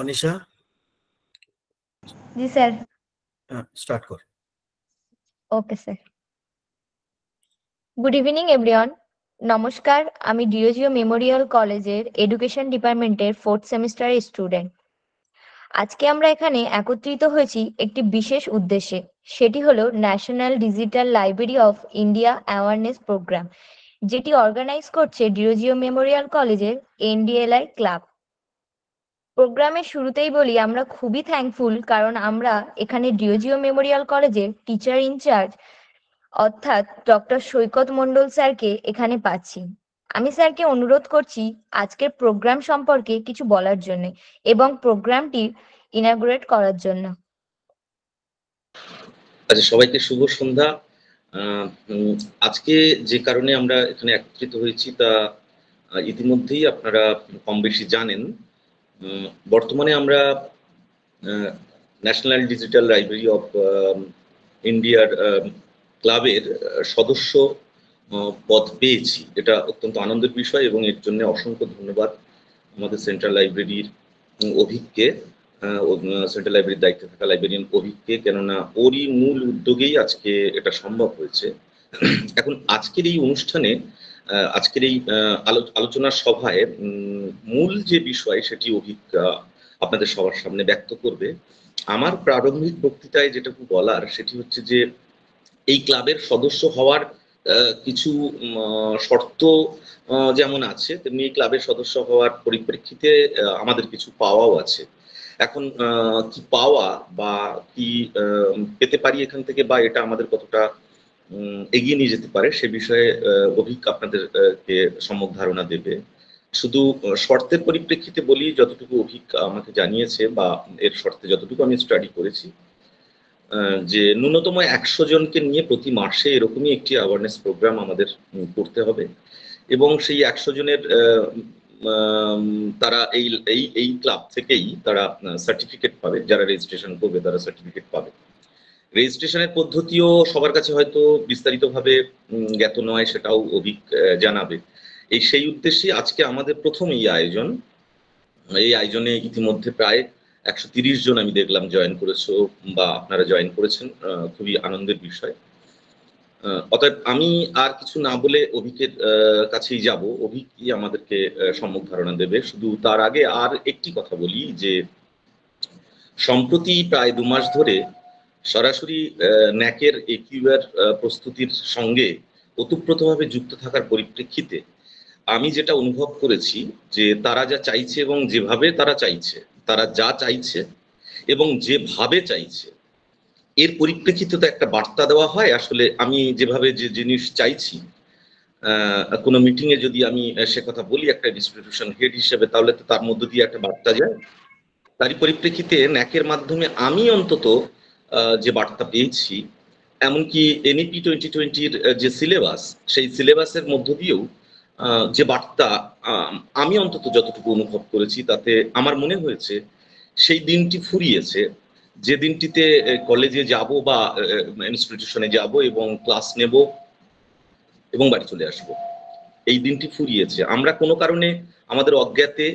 অনিশা জি sir start হ্যাঁ, কর okay sir good evening everyone নমস্কার আমি ডিওজিও মেমোরিয়াল কলেজের এডুকেশন ডিপার্টমেন্টের ফোর্থ সেমিস্টার স্টুডেন্ট আজকে আমরা এখানে একত্রিত হয়েছি একটি বিশেষ উদ্দেশ্যে সেটি হলো national digital library of India awareness program যেটি অর্গানাইজ করছে ডিওজিও মেমোরিয়াল কলেজের এনডিএলআই ক্লাব প্রোগ্রামের শুরুতেই বলি আমরা খুবই থ্যাংকফুল কারণ আমরা এখানে ডিওজিও মেমোরিয়াল কলেজের টিচার ইনচার্জ অর্থাৎ ডক্টর সৈকত মন্ডল স্যারকে এখানে পাচ্ছি আমি স্যারকে অনুরোধ করছি আজকের প্রোগ্রাম সম্পর্কে কিছু বলার জন্য এবং প্রোগ্রামটি ইনাগুরেট করার জন্য আচ্ছা সবাইকে শুভ সন্ধ্যা আজকে যে কারণে আমরা এখানে একত্রিত হয়েছি তা ইতিমধ্যেই আপনারা কম বেশি জানেন বর্তমানে আমরা ন্যাশনাল ডিজিটাল লাইব্রেরি অফ ইন্ডিয়ার ক্লাবের সদস্য পদ পেয়েছি এটা অত্যন্ত আনন্দের বিষয় এবং এর জন্য অসংখ্য ধন্যবাদ আমাদের সেন্ট্রাল লাইব্রেরির অভিককে সেন্ট্রাল লাইব্রেরির দায়িত্বে থাকা লাইব্রেরিয়ান অভিককে কেননা ওরই মূল উদ্যোগেই আজকে এটা সম্ভব হয়েছে এখন আজকের এই অনুষ্ঠানে আজকের এই আলোচনা সভায় মূল যে বিষয় সেটি অভিজ্ঞা আপনাদের সবার সামনে ব্যক্ত করবে আমার প্রারম্ভিক বক্তৃতায় যেটুকু বলার সেটি হচ্ছে যে এই ক্লাবের সদস্য হওয়ার কিছু শর্ত যেমন আছে তেমনি ক্লাবের সদস্য হওয়ার পরিপ্রেক্ষিতে আমাদের কিছু পাওয়াও আছে এখন কি পাওয়া বা কি পেতে পারি এখান থেকে বা এটা আমাদের কতটা এগিয়ে নিয়ে যেতে পারে সে বিষয়ে অভিজ্ঞ আপনাদেরকে সম্যক ধারণা দেবে শুধু শর্তের পরিপ্রেক্ষিতে বলি যতটুকু অভিজ্ঞ আমাকে জানিয়েছে বা এর শর্তে যতটুকু আমি স্টাডি করেছি যে ন্যূনতম একশো জনকে নিয়ে প্রতি মাসে এরকমই একটি অ্যাওয়ারনেস প্রোগ্রাম আমাদের করতে হবে এবং সেই একশো জনের তারা এই এই এই ক্লাব থেকেই তারা সার্টিফিকেট পাবে যারা রেজিস্ট্রেশন করবে তারা সার্টিফিকেট পাবে রেজিস্ট্রেশনের পদ্ধতিও সবার কাছে হয়তো বিস্তারিতভাবে জ্ঞাত নয় সেটাও অভিক জানাবে এই সেই উদ্দেশ্যে আজকে আমাদের প্রথম এই আয়োজন এই আয়োজনে ইতিমধ্যে প্রায় একশো তিরিশ জন আমি দেখলাম জয়েন করেছো বা আপনারা জয়েন করেছেন খুবই আনন্দের বিষয় অর্থাৎ আমি আর কিছু না বলে অভিকের কাছেই যাব অভিকই আমাদেরকে সম্মুখ ধারণা দেবে শুধু তার আগে আর একটি কথা বলি যে সম্প্রতি প্রায় দু মাস ধরে সরাসরি ন্যাকের একিউআর প্রস্তুতির সঙ্গে ওতপ্রোতভাবে যুক্ত থাকার পরিপ্রেক্ষিতে আমি যেটা অনুভব করেছি যে তারা যা চাইছে এবং যেভাবে তারা চাইছে তারা যা চাইছে এবং যেভাবে চাইছে এর পরিপ্রেক্ষিতে তো একটা বার্তা দেওয়া হয় আসলে আমি যেভাবে যে জিনিস চাইছি কোনো মিটিংয়ে যদি আমি সে কথা বলি একটা ডিস্ট্রিবিউশন হেড হিসেবে তাহলে তো তার মধ্য দিয়ে একটা বার্তা যায় তারই পরিপ্রেক্ষিতে ন্যাকের মাধ্যমে আমি অন্তত যে বার্তা পেয়েছি এমনকি এনইপি টোয়েন্টি টোয়েন্টির যে সিলেবাস সেই সিলেবাসের মধ্য দিয়েও যে বার্তা আমি অন্তত যতটুকু অনুভব করেছি তাতে আমার মনে হয়েছে সেই দিনটি ফুরিয়েছে যে দিনটিতে কলেজে যাব বা ইনস্টিটিউশনে যাব এবং ক্লাস নেব এবং বাড়ি চলে আসব এই দিনটি ফুরিয়েছে আমরা কোনো কারণে আমাদের অজ্ঞাতে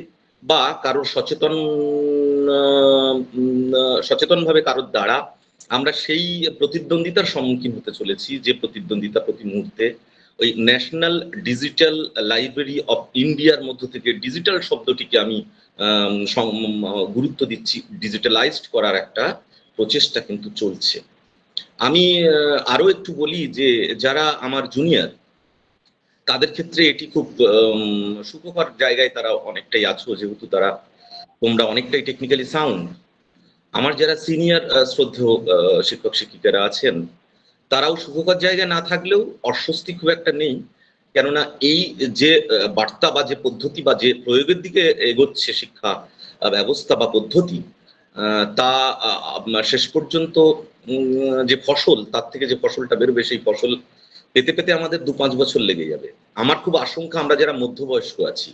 বা কারোর সচেতন সচেতনভাবে কারোর দ্বারা আমরা সেই প্রতিদ্বন্দ্বিতার সম্মুখীন হতে চলেছি যে প্রতিদ্বন্দ্বিতা প্রতি মুহূর্তে ওই ন্যাশনাল ডিজিটাল লাইব্রেরি অফ ইন্ডিয়ার মধ্য থেকে ডিজিটাল শব্দটিকে আমি গুরুত্ব দিচ্ছি ডিজিটালাইজড করার একটা প্রচেষ্টা কিন্তু চলছে আমি আরও একটু বলি যে যারা আমার জুনিয়র তাদের ক্ষেত্রে এটি খুব সুখকর জায়গায় তারা অনেকটাই আছো যেহেতু তারা তোমরা অনেকটাই টেকনিক্যালি সাউন্ড আমার যারা সিনিয়র শ্রদ্ধেয় শিক্ষক শিক্ষিকারা আছেন তারাও সুখকর জায়গায় না থাকলেও অস্বস্তি খুব একটা নেই কেননা এই যে বার্তা বা যে পদ্ধতি বা যে প্রয়োগের দিকে এগোচ্ছে শিক্ষা ব্যবস্থা বা পদ্ধতি তা শেষ পর্যন্ত যে ফসল তার থেকে যে ফসলটা বেরোবে সেই ফসল পেতে পেতে আমাদের দু পাঁচ বছর লেগে যাবে আমার খুব আশঙ্কা আমরা যারা মধ্যবয়স্ক আছি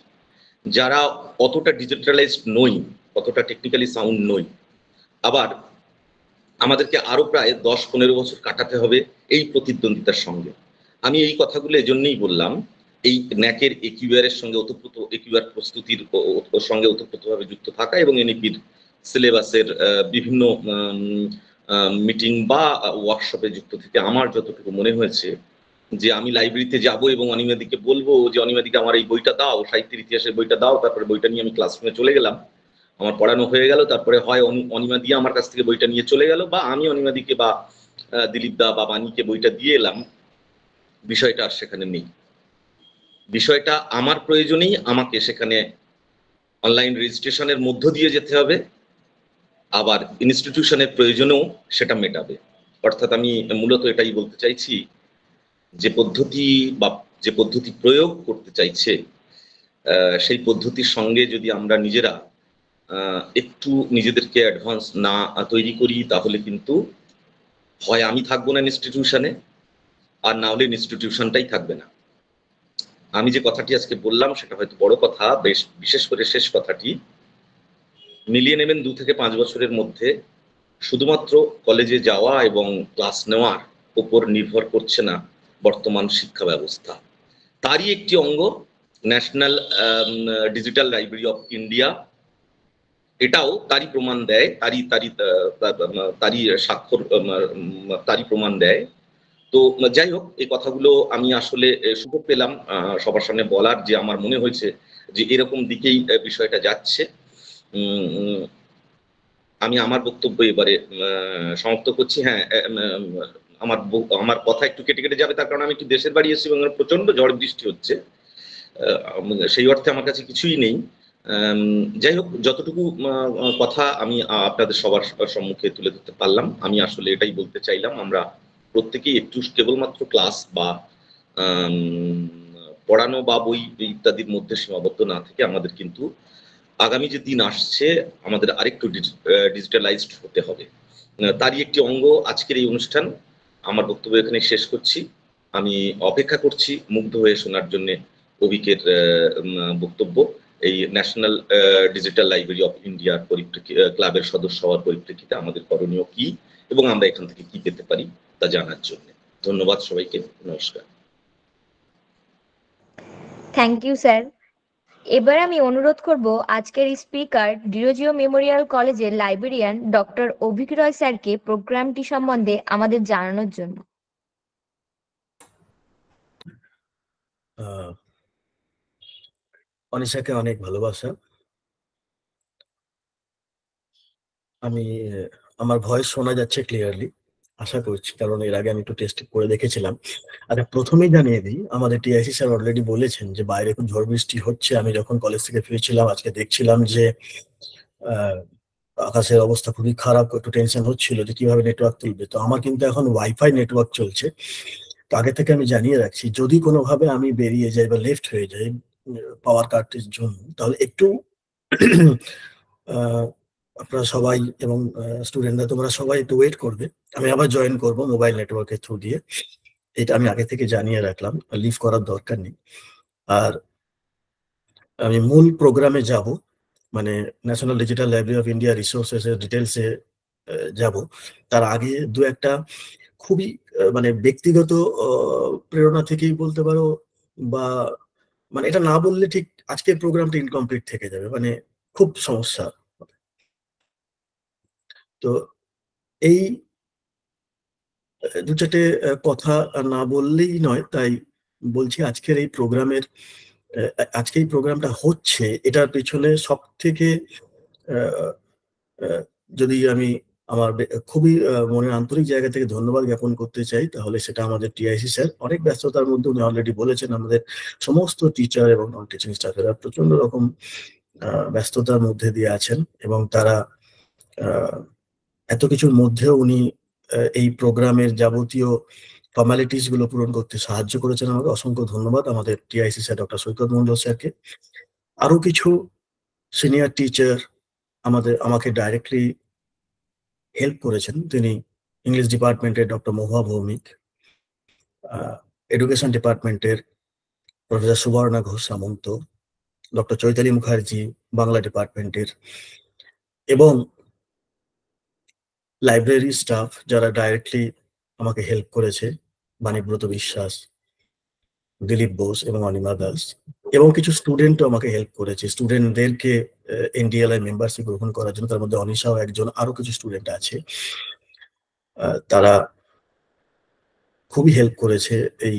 যারা অতটা ডিজিটালাইজড নই অতটা টেকনিক্যালি সাউন্ড নই আবার আমাদেরকে আরো প্রায় দশ পনেরো বছর কাটাতে হবে এই প্রতিদ্বন্দ্বিতার সঙ্গে আমি এই কথাগুলো এজন্যই বললাম এই ন্যাকের একিউআর এর সঙ্গে ওতপ্রোত একিউআর প্রস্তুতির সঙ্গে ওতপ্রোতভাবে যুক্ত থাকা এবং এনইপির সিলেবাসের বিভিন্ন মিটিং বা ওয়ার্কশপে যুক্ত থেকে আমার যতটুকু মনে হয়েছে যে আমি লাইব্রেরিতে যাব এবং অনিমাদিকে বলবো যে অনিমাদিকে আমার এই বইটা দাও সাহিত্যের ইতিহাসের বইটা দাও তারপরে বইটা নিয়ে আমি ক্লাসরুমে চলে গেলাম আমার পড়ানো হয়ে গেল তারপরে হয় অনিমা দিয়ে আমার কাছ থেকে বইটা নিয়ে চলে গেল বা আমি অনিমাদিকে বা দিলীপ দা বা বাণীকে বইটা দিয়ে এলাম বিষয়টা আর সেখানে নেই বিষয়টা আমার প্রয়োজনেই আমাকে সেখানে অনলাইন রেজিস্ট্রেশনের মধ্য দিয়ে যেতে হবে আবার ইনস্টিটিউশনের প্রয়োজনেও সেটা মেটাবে অর্থাৎ আমি মূলত এটাই বলতে চাইছি যে পদ্ধতি বা যে পদ্ধতি প্রয়োগ করতে চাইছে সেই পদ্ধতির সঙ্গে যদি আমরা নিজেরা একটু নিজেদেরকে অ্যাডভান্স না তৈরি করি তাহলে কিন্তু হয় আমি থাকবো না ইনস্টিটিউশনে আর না হলে ইনস্টিটিউশনটাই থাকবে না আমি যে কথাটি আজকে বললাম সেটা হয়তো বড় কথা বেশ বিশেষ করে শেষ কথাটি মিলিয়ে নেবেন দু থেকে পাঁচ বছরের মধ্যে শুধুমাত্র কলেজে যাওয়া এবং ক্লাস নেওয়ার উপর নির্ভর করছে না বর্তমান শিক্ষা ব্যবস্থা তারই একটি অঙ্গ National digital library of India এটাও তারই প্রমাণ দেয় তারই তারই তারই স্বাক্ষর তারই প্রমাণ দেয় তো যাই হোক এই কথাগুলো আমি আসলে সুযোগ পেলাম সবার সামনে বলার যে আমার মনে হয়েছে যে এরকম দিকেই বিষয়টা যাচ্ছে আমি আমার বক্তব্য এবারে সমাপ্ত করছি হ্যাঁ আমার আমার কথা একটু কেটে কেটে যাবে তার কারণে আমি একটু দেশের বাড়ি এসেছি এবং প্রচন্ড ঝড় বৃষ্টি হচ্ছে সেই অর্থে আমার কাছে কিছুই নেই যাই হোক যতটুকু কথা আমি আপনাদের সবার সম্মুখে তুলে ধরতে পারলাম আমি আসলে এটাই বলতে চাইলাম আমরা প্রত্যেকেই একটু কেবলমাত্র ক্লাস বা পড়ানো বা বই ইত্যাদির মধ্যে সীমাবদ্ধ না থেকে আমাদের কিন্তু আগামী যে দিন আসছে আমাদের আরেকটু ডিজিটালাইজড হতে হবে তারই একটি অঙ্গ আজকের এই অনুষ্ঠান আমার বক্তব্য এখানে শেষ করছি আমি অপেক্ষা করছি মুগ্ধ হয়ে শোনার জন্য কবিকের বক্তব্য এই ন্যাশনাল ডিজিটাল লাইব্রেরি অফ ইন্ডিয়ার পরিপ্রেক্ষিতে ক্লাবের সদস্য হওয়ার পরিপ্রেক্ষিতে আমাদের করণীয় কি এবং আমরা এখান থেকে কি পেতে পারি তা জানার জন্য ধন্যবাদ সবাইকে নমস্কার থ্যাংক ইউ স্যার এবার আমি অনুরোধ করব আজকের স্পিকার ডিরোজিও মেমোরিয়াল কলেজের লাইব্রেরিয়ান ডক্টর অভিক রয় স্যারকে প্রোগ্রামটি সম্বন্ধে আমাদের জানানোর জন্য অনিশাকে অনেক ভালোবাসা আমি আমার ভয়েস শোনা যাচ্ছে ক্লিয়ারলি আশা করছি কারণ এর আগে আমি একটু টেস্ট করে দেখেছিলাম আচ্ছা প্রথমেই জানিয়ে দিই আমাদের টিআইসি স্যার অলরেডি বলেছেন যে বাইরে খুব ঝড় বৃষ্টি হচ্ছে আমি যখন কলেজ থেকে ফিরেছিলাম আজকে দেখছিলাম যে আকাশের অবস্থা খুবই খারাপ একটু টেনশন হচ্ছিল যে কিভাবে নেটওয়ার্ক তুলবে তো আমার কিন্তু এখন ওয়াইফাই নেটওয়ার্ক চলছে তো আগে থেকে আমি জানিয়ে রাখছি যদি কোনোভাবে আমি বেরিয়ে যাই বা লেফট হয়ে যাই পাওয়ার কাটের জন্য তাহলে একটু আপনারা সবাই এবং স্টুডেন্টরা তোমরা সবাই একটু ওয়েট করবে আমি আবার জয়েন করব মোবাইল নেটওয়ার্কের থ্রু দিয়ে এটা আমি আগে থেকে জানিয়ে রাখলাম লিভ করার দরকার নেই আর আমি মূল প্রোগ্রামে যাব মানে national digital library of India resources এর ডিটেলসে যাব তার আগে দু একটা খুবই মানে ব্যক্তিগত প্রেরণা থেকেই বলতে পারো বা মানে এটা না বললে ঠিক আজকের প্রোগ্রামটা ইনকমপ্লিট থেকে যাবে মানে খুব সমস্যা তো এই দু চারটে কথা না বললেই নয় তাই বলছি আজকের এই প্রোগ্রামের আজকে এই প্রোগ্রামটা হচ্ছে এটার পেছনে সব থেকে যদি আমি আমার খুবই মনের আন্তরিক জায়গা থেকে ধন্যবাদ জ্ঞাপন করতে চাই তাহলে সেটা আমাদের টিআইসি স্যার অনেক ব্যস্ততার মধ্যে উনি অলরেডি বলেছেন আমাদের সমস্ত টিচার এবং নন টিচিং স্টাফেরা প্রচন্ড রকম ব্যস্ততার মধ্যে দিয়ে আছেন এবং তারা এত কিছুর মধ্যেও উনি এই প্রোগ্রামের যাবতীয় ফর্মালিটিস গুলো পূরণ করতে সাহায্য করেছেন আমাকে অসংখ্য ধন্যবাদ আমাদের TIC sir doctor Saikat Mondal স্যারকে আরো কিছু সিনিয়র টিচার আমাদের আমাকে ডাইরেক্টলি হেল্প করেছেন তিনি ইংলিশ ডিপার্টমেন্টের ডক্টর মহুয়া ভৌমিক এডুকেশন ডিপার্টমেন্টের প্রফেসর সুবর্ণা ঘোষ সামন্ত ডক্টর চৈতালি মুখার্জি বাংলা ডিপার্টমেন্টের এবং লাইব্রেরি স্টাফ যারা ডাইরেক্টলি আমাকে হেল্প করেছে বাণীব্রত বিশ্বাস দিলীপ বোস এবং অনিমা দাস এবং কিছু স্টুডেন্টও আমাকে হেল্প করেছে স্টুডেন্টদেরকে এনডিএলআই মেম্বারশিপ গ্রহণ করার জন্য তার মধ্যে অনিশাও একজন আরো কিছু স্টুডেন্ট আছে তারা খুবই হেল্প করেছে এই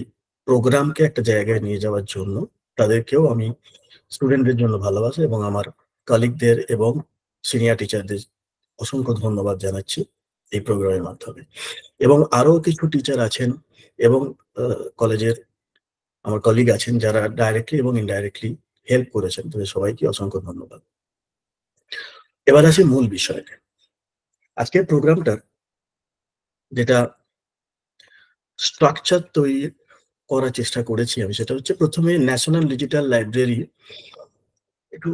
প্রোগ্রামকে একটা জায়গায় নিয়ে যাওয়ার জন্য তাদেরকেও আমি স্টুডেন্টদের জন্য ভালোবাসা এবং আমার কালিকদের এবং সিনিয়র টিচারদের অসংখ্য ধন্যবাদ জানাচ্ছি এই প্রোগ্রামের মাধ্যমে এবং আরও কিছু টিচার আছেন এবং কলেজের আমার কলিগ আছেন যারা ডাইরেক্টলি এবং ইনডাইরেক্টলি হেল্প করেছেন তাদের সবাইকে অসংখ্য ধন্যবাদ এবার আসি মূল বিষয়টা আজকের প্রোগ্রামটার যেটা স্ট্রাকচার তৈরি করার চেষ্টা করেছি আমি সেটা হচ্ছে প্রথমে ন্যাশনাল ডিজিটাল লাইব্রেরি একটু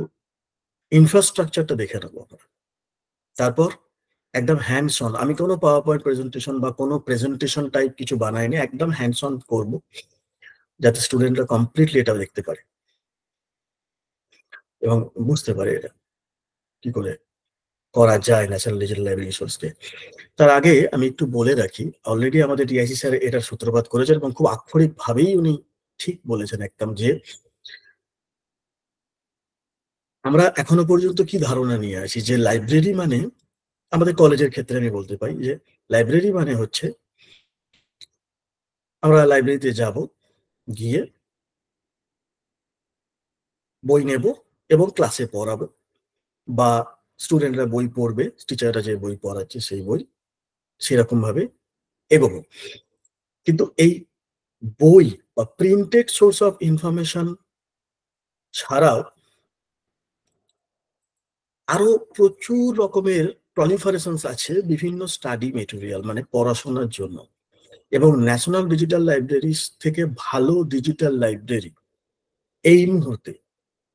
ইনফ্রাস্ট্রাকচারটা দেখে নেবো তারপর একদম হ্যান্ডস অন আমি কোনো পাওয়ার পয়েন্ট প্রেজেন্টেশন বা কোনো প্রেজেন্টেশন টাইপ কিছু বানাইনি একদম হ্যান্ডস অন করবো যাতে স্টুডেন্টরা কমপ্লিটলি এটা দেখতে পারে এবং বুঝতে পারে এটা কি করে করা যায় ন্যাশনাল ডিজিটাল লাইব্রেরি রিসোর্সকে তার আগে আমি একটু বলে রাখি অলরেডি আমাদের ডিআইসি স্যার এটার সূত্রপাত করেছেন এবং খুব আক্ষরিকভাবেই উনি ঠিক বলেছেন একদম যে আমরা এখনো পর্যন্ত কি ধারণা নিয়ে আসি যে লাইব্রেরি মানে আমাদের কলেজের ক্ষেত্রে আমি বলতে পারি যে লাইব্রেরি মানে হচ্ছে আমরা লাইব্রেরিতে যাব গিয়ে বই নেব এবং ক্লাসে পড়াবো বা স্টুডেন্টরা বই পড়বে টিচাররা যে বই পড়াচ্ছে সেই বই সেরকম ভাবে এবং কিন্তু এই বই বা প্রিন্টেড সোর্স অফ ইনফরমেশন ছাড়াও আরো প্রচুর রকমের প্রলিফারেশন আছে বিভিন্ন স্টাডি মেটেরিয়াল মানে পড়াশোনার জন্য এবং ন্যাশনাল ডিজিটাল লাইব্রেরি থেকে ভালো ডিজিটাল লাইব্রেরি এই মুহূর্তে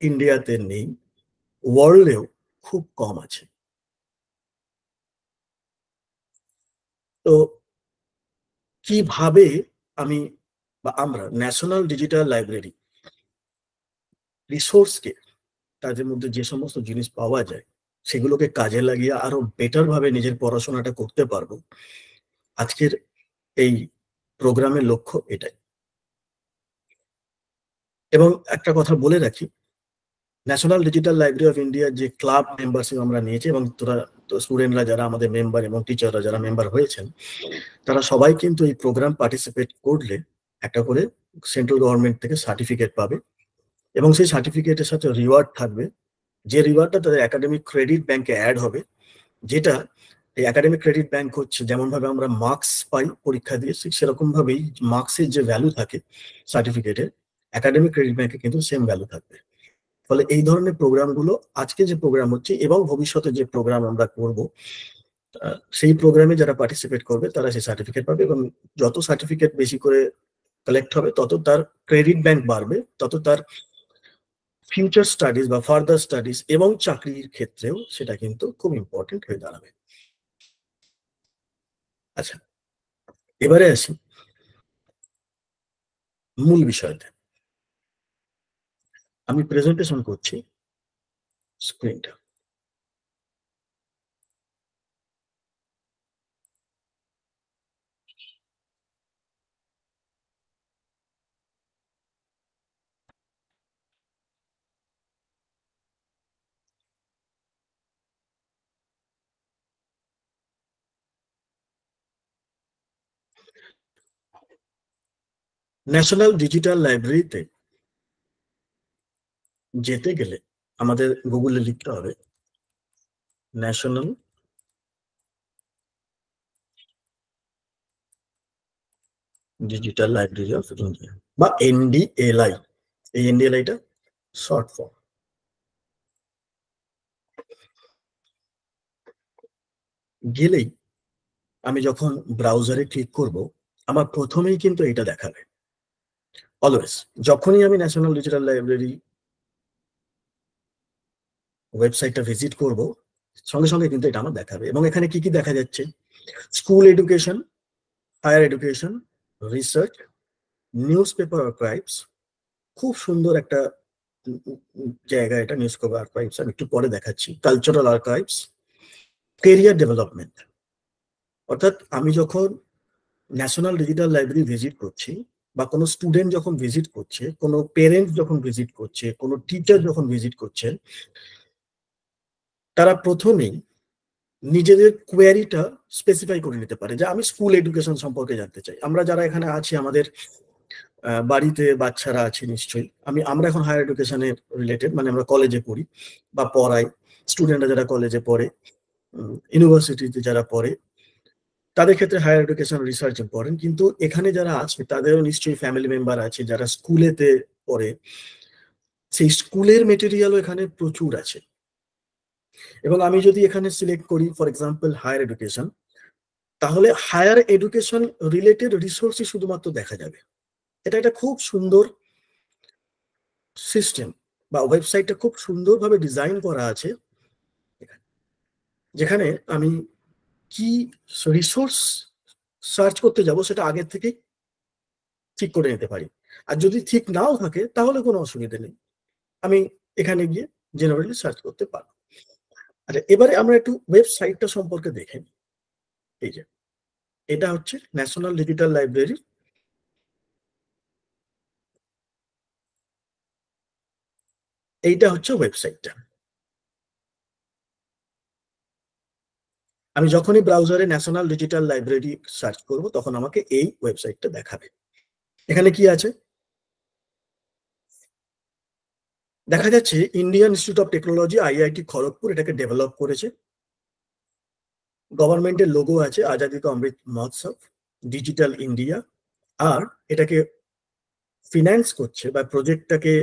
ইন্ডিয়াতে নেই ওয়ার্ল্ডেও খুব কম আছে তো কিভাবে আমি বা আমরা ন্যাশনাল ডিজিটাল লাইব্রেরি রিসোর্সকে তাদের মধ্যে যে সমস্ত জিনিস পাওয়া যায় সেগুলোকে কাজে লাগিয়ে আরো বেটার ভাবে নিজের পড়াশোনাটা করতে পারবো আজকের এই প্রোগ্রামের লক্ষ্য এটাই এবং একটা কথা বলে রাখি ন্যাশনাল ডিজিটাল লাইব্রেরি অফ ইন্ডিয়ার যে ক্লাব মেম্বারশিপ আমরা নিয়েছি এবং তোরা স্টুডেন্টরা যারা আমাদের মেম্বার এবং টিচাররা যারা মেম্বার হয়েছেন তারা সবাই কিন্তু এই প্রোগ্রাম পার্টিসিপেট করলে একটা করে সেন্ট্রাল গভর্নমেন্ট থেকে সার্টিফিকেট পাবে এবং সেই সার্টিফিকেটের সাথে রিওয়ার্ড থাকবে যে রিওয়ার্ডটা তাদের একাডেমিক ক্রেডিট ব্যাংকে অ্যাড হবে যেটা এই একাডেমিক ক্রেডিট ব্যাংক হচ্ছে যেমন ভাবে আমরা মার্কস পাই পরীক্ষা দিয়ে সেরকম ভাবেই মার্কসের যে ভ্যালু থাকে সার্টিফিকেটের একাডেমিক ক্রেডিট ব্যাংকে কিন্তু সেম ভ্যালু থাকবে ফলে এই ধরনের প্রোগ্রামগুলো আজকে যে প্রোগ্রাম হচ্ছে এবং ভবিষ্যতে যে প্রোগ্রাম আমরা করব সেই প্রোগ্রামে যারা পার্টিসিপেট করবে তারা সেই সার্টিফিকেট পাবে এবং যত সার্টিফিকেট বেশি করে কালেক্ট হবে তত তার ক্রেডিট ব্যাংক বাড়বে তত তার ফিউচার স্টাডিজ বা ফার্দার স্টাডিজ এবং চাকরির ক্ষেত্রেও সেটা কিন্তু খুব ইম্পর্টেন্ট হয়ে দাঁড়াবে আচ্ছা এবারে আসি মূল বিষয়টা আমি প্রেজেন্টেশন করছি স্ক্রিনটা ন্যাশনাল ডিজিটাল লাইব্রেরিতে যেতে গেলে আমাদের গুগলে লিখতে হবে national digital library of India বা এনডিএলআই এই এনডিএলআইটা শর্ট ফর্ম গেলেই আমি যখন ব্রাউজারে ক্লিক করব আমার প্রথমেই কিন্তু এটা দেখাবে অলওয়েজ যখনই আমি ন্যাশনাল ডিজিটাল লাইব্রেরি ওয়েবসাইটটা ভিজিট করব সঙ্গে সঙ্গে কিন্তু এটা আমার দেখাবে এবং এখানে কি কি দেখা যাচ্ছে school education higher education research newspaper archives খুব সুন্দর একটা জায়গা এটা নিউজ পেপার আর্কাইভস আমি একটু পরে দেখাচ্ছি কালচারাল আর্কাইভস কেরিয়ার ডেভেলপমেন্ট অর্থাৎ আমি যখন ন্যাশনাল ডিজিটাল লাইব্রেরি ভিজিট করছি বা কোনো স্টুডেন্ট যখন ভিজিট করছে কোনো পেরেন্ট যখন ভিজিট করছে কোনো টিচার যখন ভিজিট করছে তারা প্রথমেই নিজেদের কোয়ারিটা স্পেসিফাই করে নিতে পারে যে আমি স্কুল এডুকেশন সম্পর্কে জানতে চাই আমরা যারা এখানে আছি আমাদের বাড়িতে বাচ্চারা আছে নিশ্চয়ই আমি আমরা এখন হায়ার এডুকেশনের রিলেটেড মানে আমরা কলেজে পড়ি বা পড়াই স্টুডেন্টরা যারা কলেজে পড়ে ইউনিভার্সিটিতে যারা পড়ে তাদের ক্ষেত্রে হায়ার এডুকেশন রিসার্চ ইম্পর্টেন্ট কিন্তু এখানে যারা আছে তাদেরও নিশ্চয়ই ফ্যামিলি মেম্বার আছে যারা স্কুলেতে পড়ে সেই স্কুলের মেটেরিয়ালও এখানে প্রচুর আছে এবং আমি যদি এখানে সিলেক্ট করি ফর এক্সাম্পল হায়ার এডুকেশন তাহলে হায়ার এডুকেশন রিলেটেড রিসোর্সই শুধুমাত্র দেখা যাবে এটা একটা খুব সুন্দর সিস্টেম বা ওয়েবসাইটটা খুব সুন্দরভাবে ডিজাইন করা আছে যেখানে আমি কি রিসোর্স সার্চ করতে যাব সেটা আগের থেকে ঠিক করে নিতে পারি আর যদি ঠিক নাও থাকে তাহলে কোনো অসুবিধা নেই আমি এখানে গিয়ে জেনারেলি সার্চ করতে পারবো আচ্ছা এবারে আমরা একটু ওয়েবসাইটটা সম্পর্কে দেখে নিই এই যে এটা হচ্ছে ন্যাশনাল ডিজিটাল লাইব্রেরি এইটা হচ্ছে ওয়েবসাইটটা আমি যখনই ব্রাউজারে ন্যাশনাল ডিজিটাল লাইব্রেরি সার্চ করব তখন আমাকে এই ওয়েবসাইটটা দেখাবে এখানে কি আছে দেখা যাচ্ছে Indian institute of technology IIT Kharagpur এটাকে ডেভেলপ করেছে গভর্নমেন্টের লোগো আছে আজাদি কা অমৃত মহোৎসব ডিজিটাল ইন্ডিয়া আর এটাকে ফিনান্স করছে বা প্রজেক্টটাকে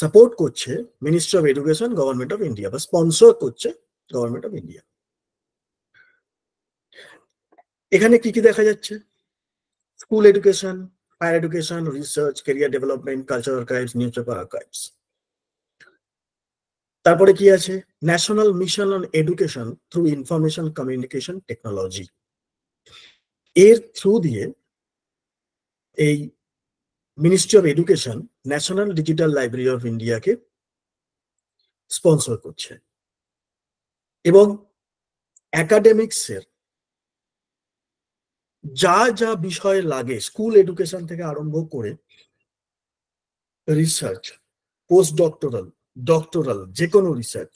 সাপোর্ট করছে ministry of education government of India বা স্পন্সর করছে গভর্নমেন্ট অফ ইন্ডিয়া এখানে কি কি দেখা যাচ্ছে school education higher education research career development culture archives newspaper archives তারপরে কি আছে national mission on education through information communication technology এর থ্রু দিয়ে এই ministry of education national digital library of ইন্ডিয়াকে স্পন্সর করছে এবং অ্যাকাডেমিক্সের যা যা বিষয় লাগে স্কুল এডুকেশন থেকে আরম্ভ করে রিসার্চ পোস্ট ডক্টরাল ডক্টরাল যে কোনো রিসার্চ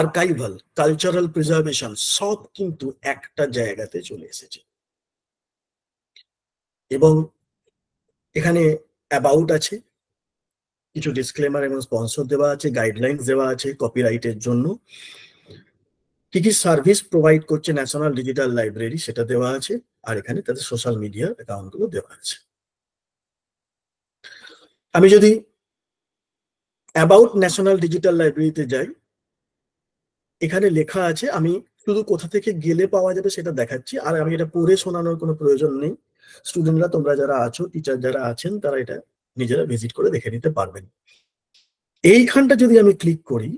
আর্কাইভাল কালচারাল প্রিজার্ভেশন সব কিন্তু একটা জায়গাতে চলে এসেছে এবং এখানে অ্যাবাউট আছে কিছু ডিসক্লেমার এবং স্পন্সর দেওয়া আছে গাইডলাইন দেওয়া আছে কপিরাইটের জন্য কি কি সার্ভিস প্রোভাইড করছে ন্যাশনাল ডিজিটাল লাইব্রেরি সেটা দেওয়া আছে আর এখানে তাদের সোশ্যাল মিডিয়া অ্যাকাউন্টগুলো দেওয়া আছে আমি যদি অ্যাবাউট ন্যাশনাল ডিজিটাল লাইব্রেরিতে যাই এখানে লেখা আছে আমি শুধু কোথা থেকে গেলে পাওয়া যাবে সেটা দেখাচ্ছি আর আমি এটা পড়ে শোনানোর কোনো প্রয়োজন নেই স্টুডেন্টরা তোমরা যারা আছো টিচার যারা আছেন তারা এটা নিজেরা ভিজিট করে দেখে নিতে পারবেন এইখানটা যদি আমি ক্লিক করি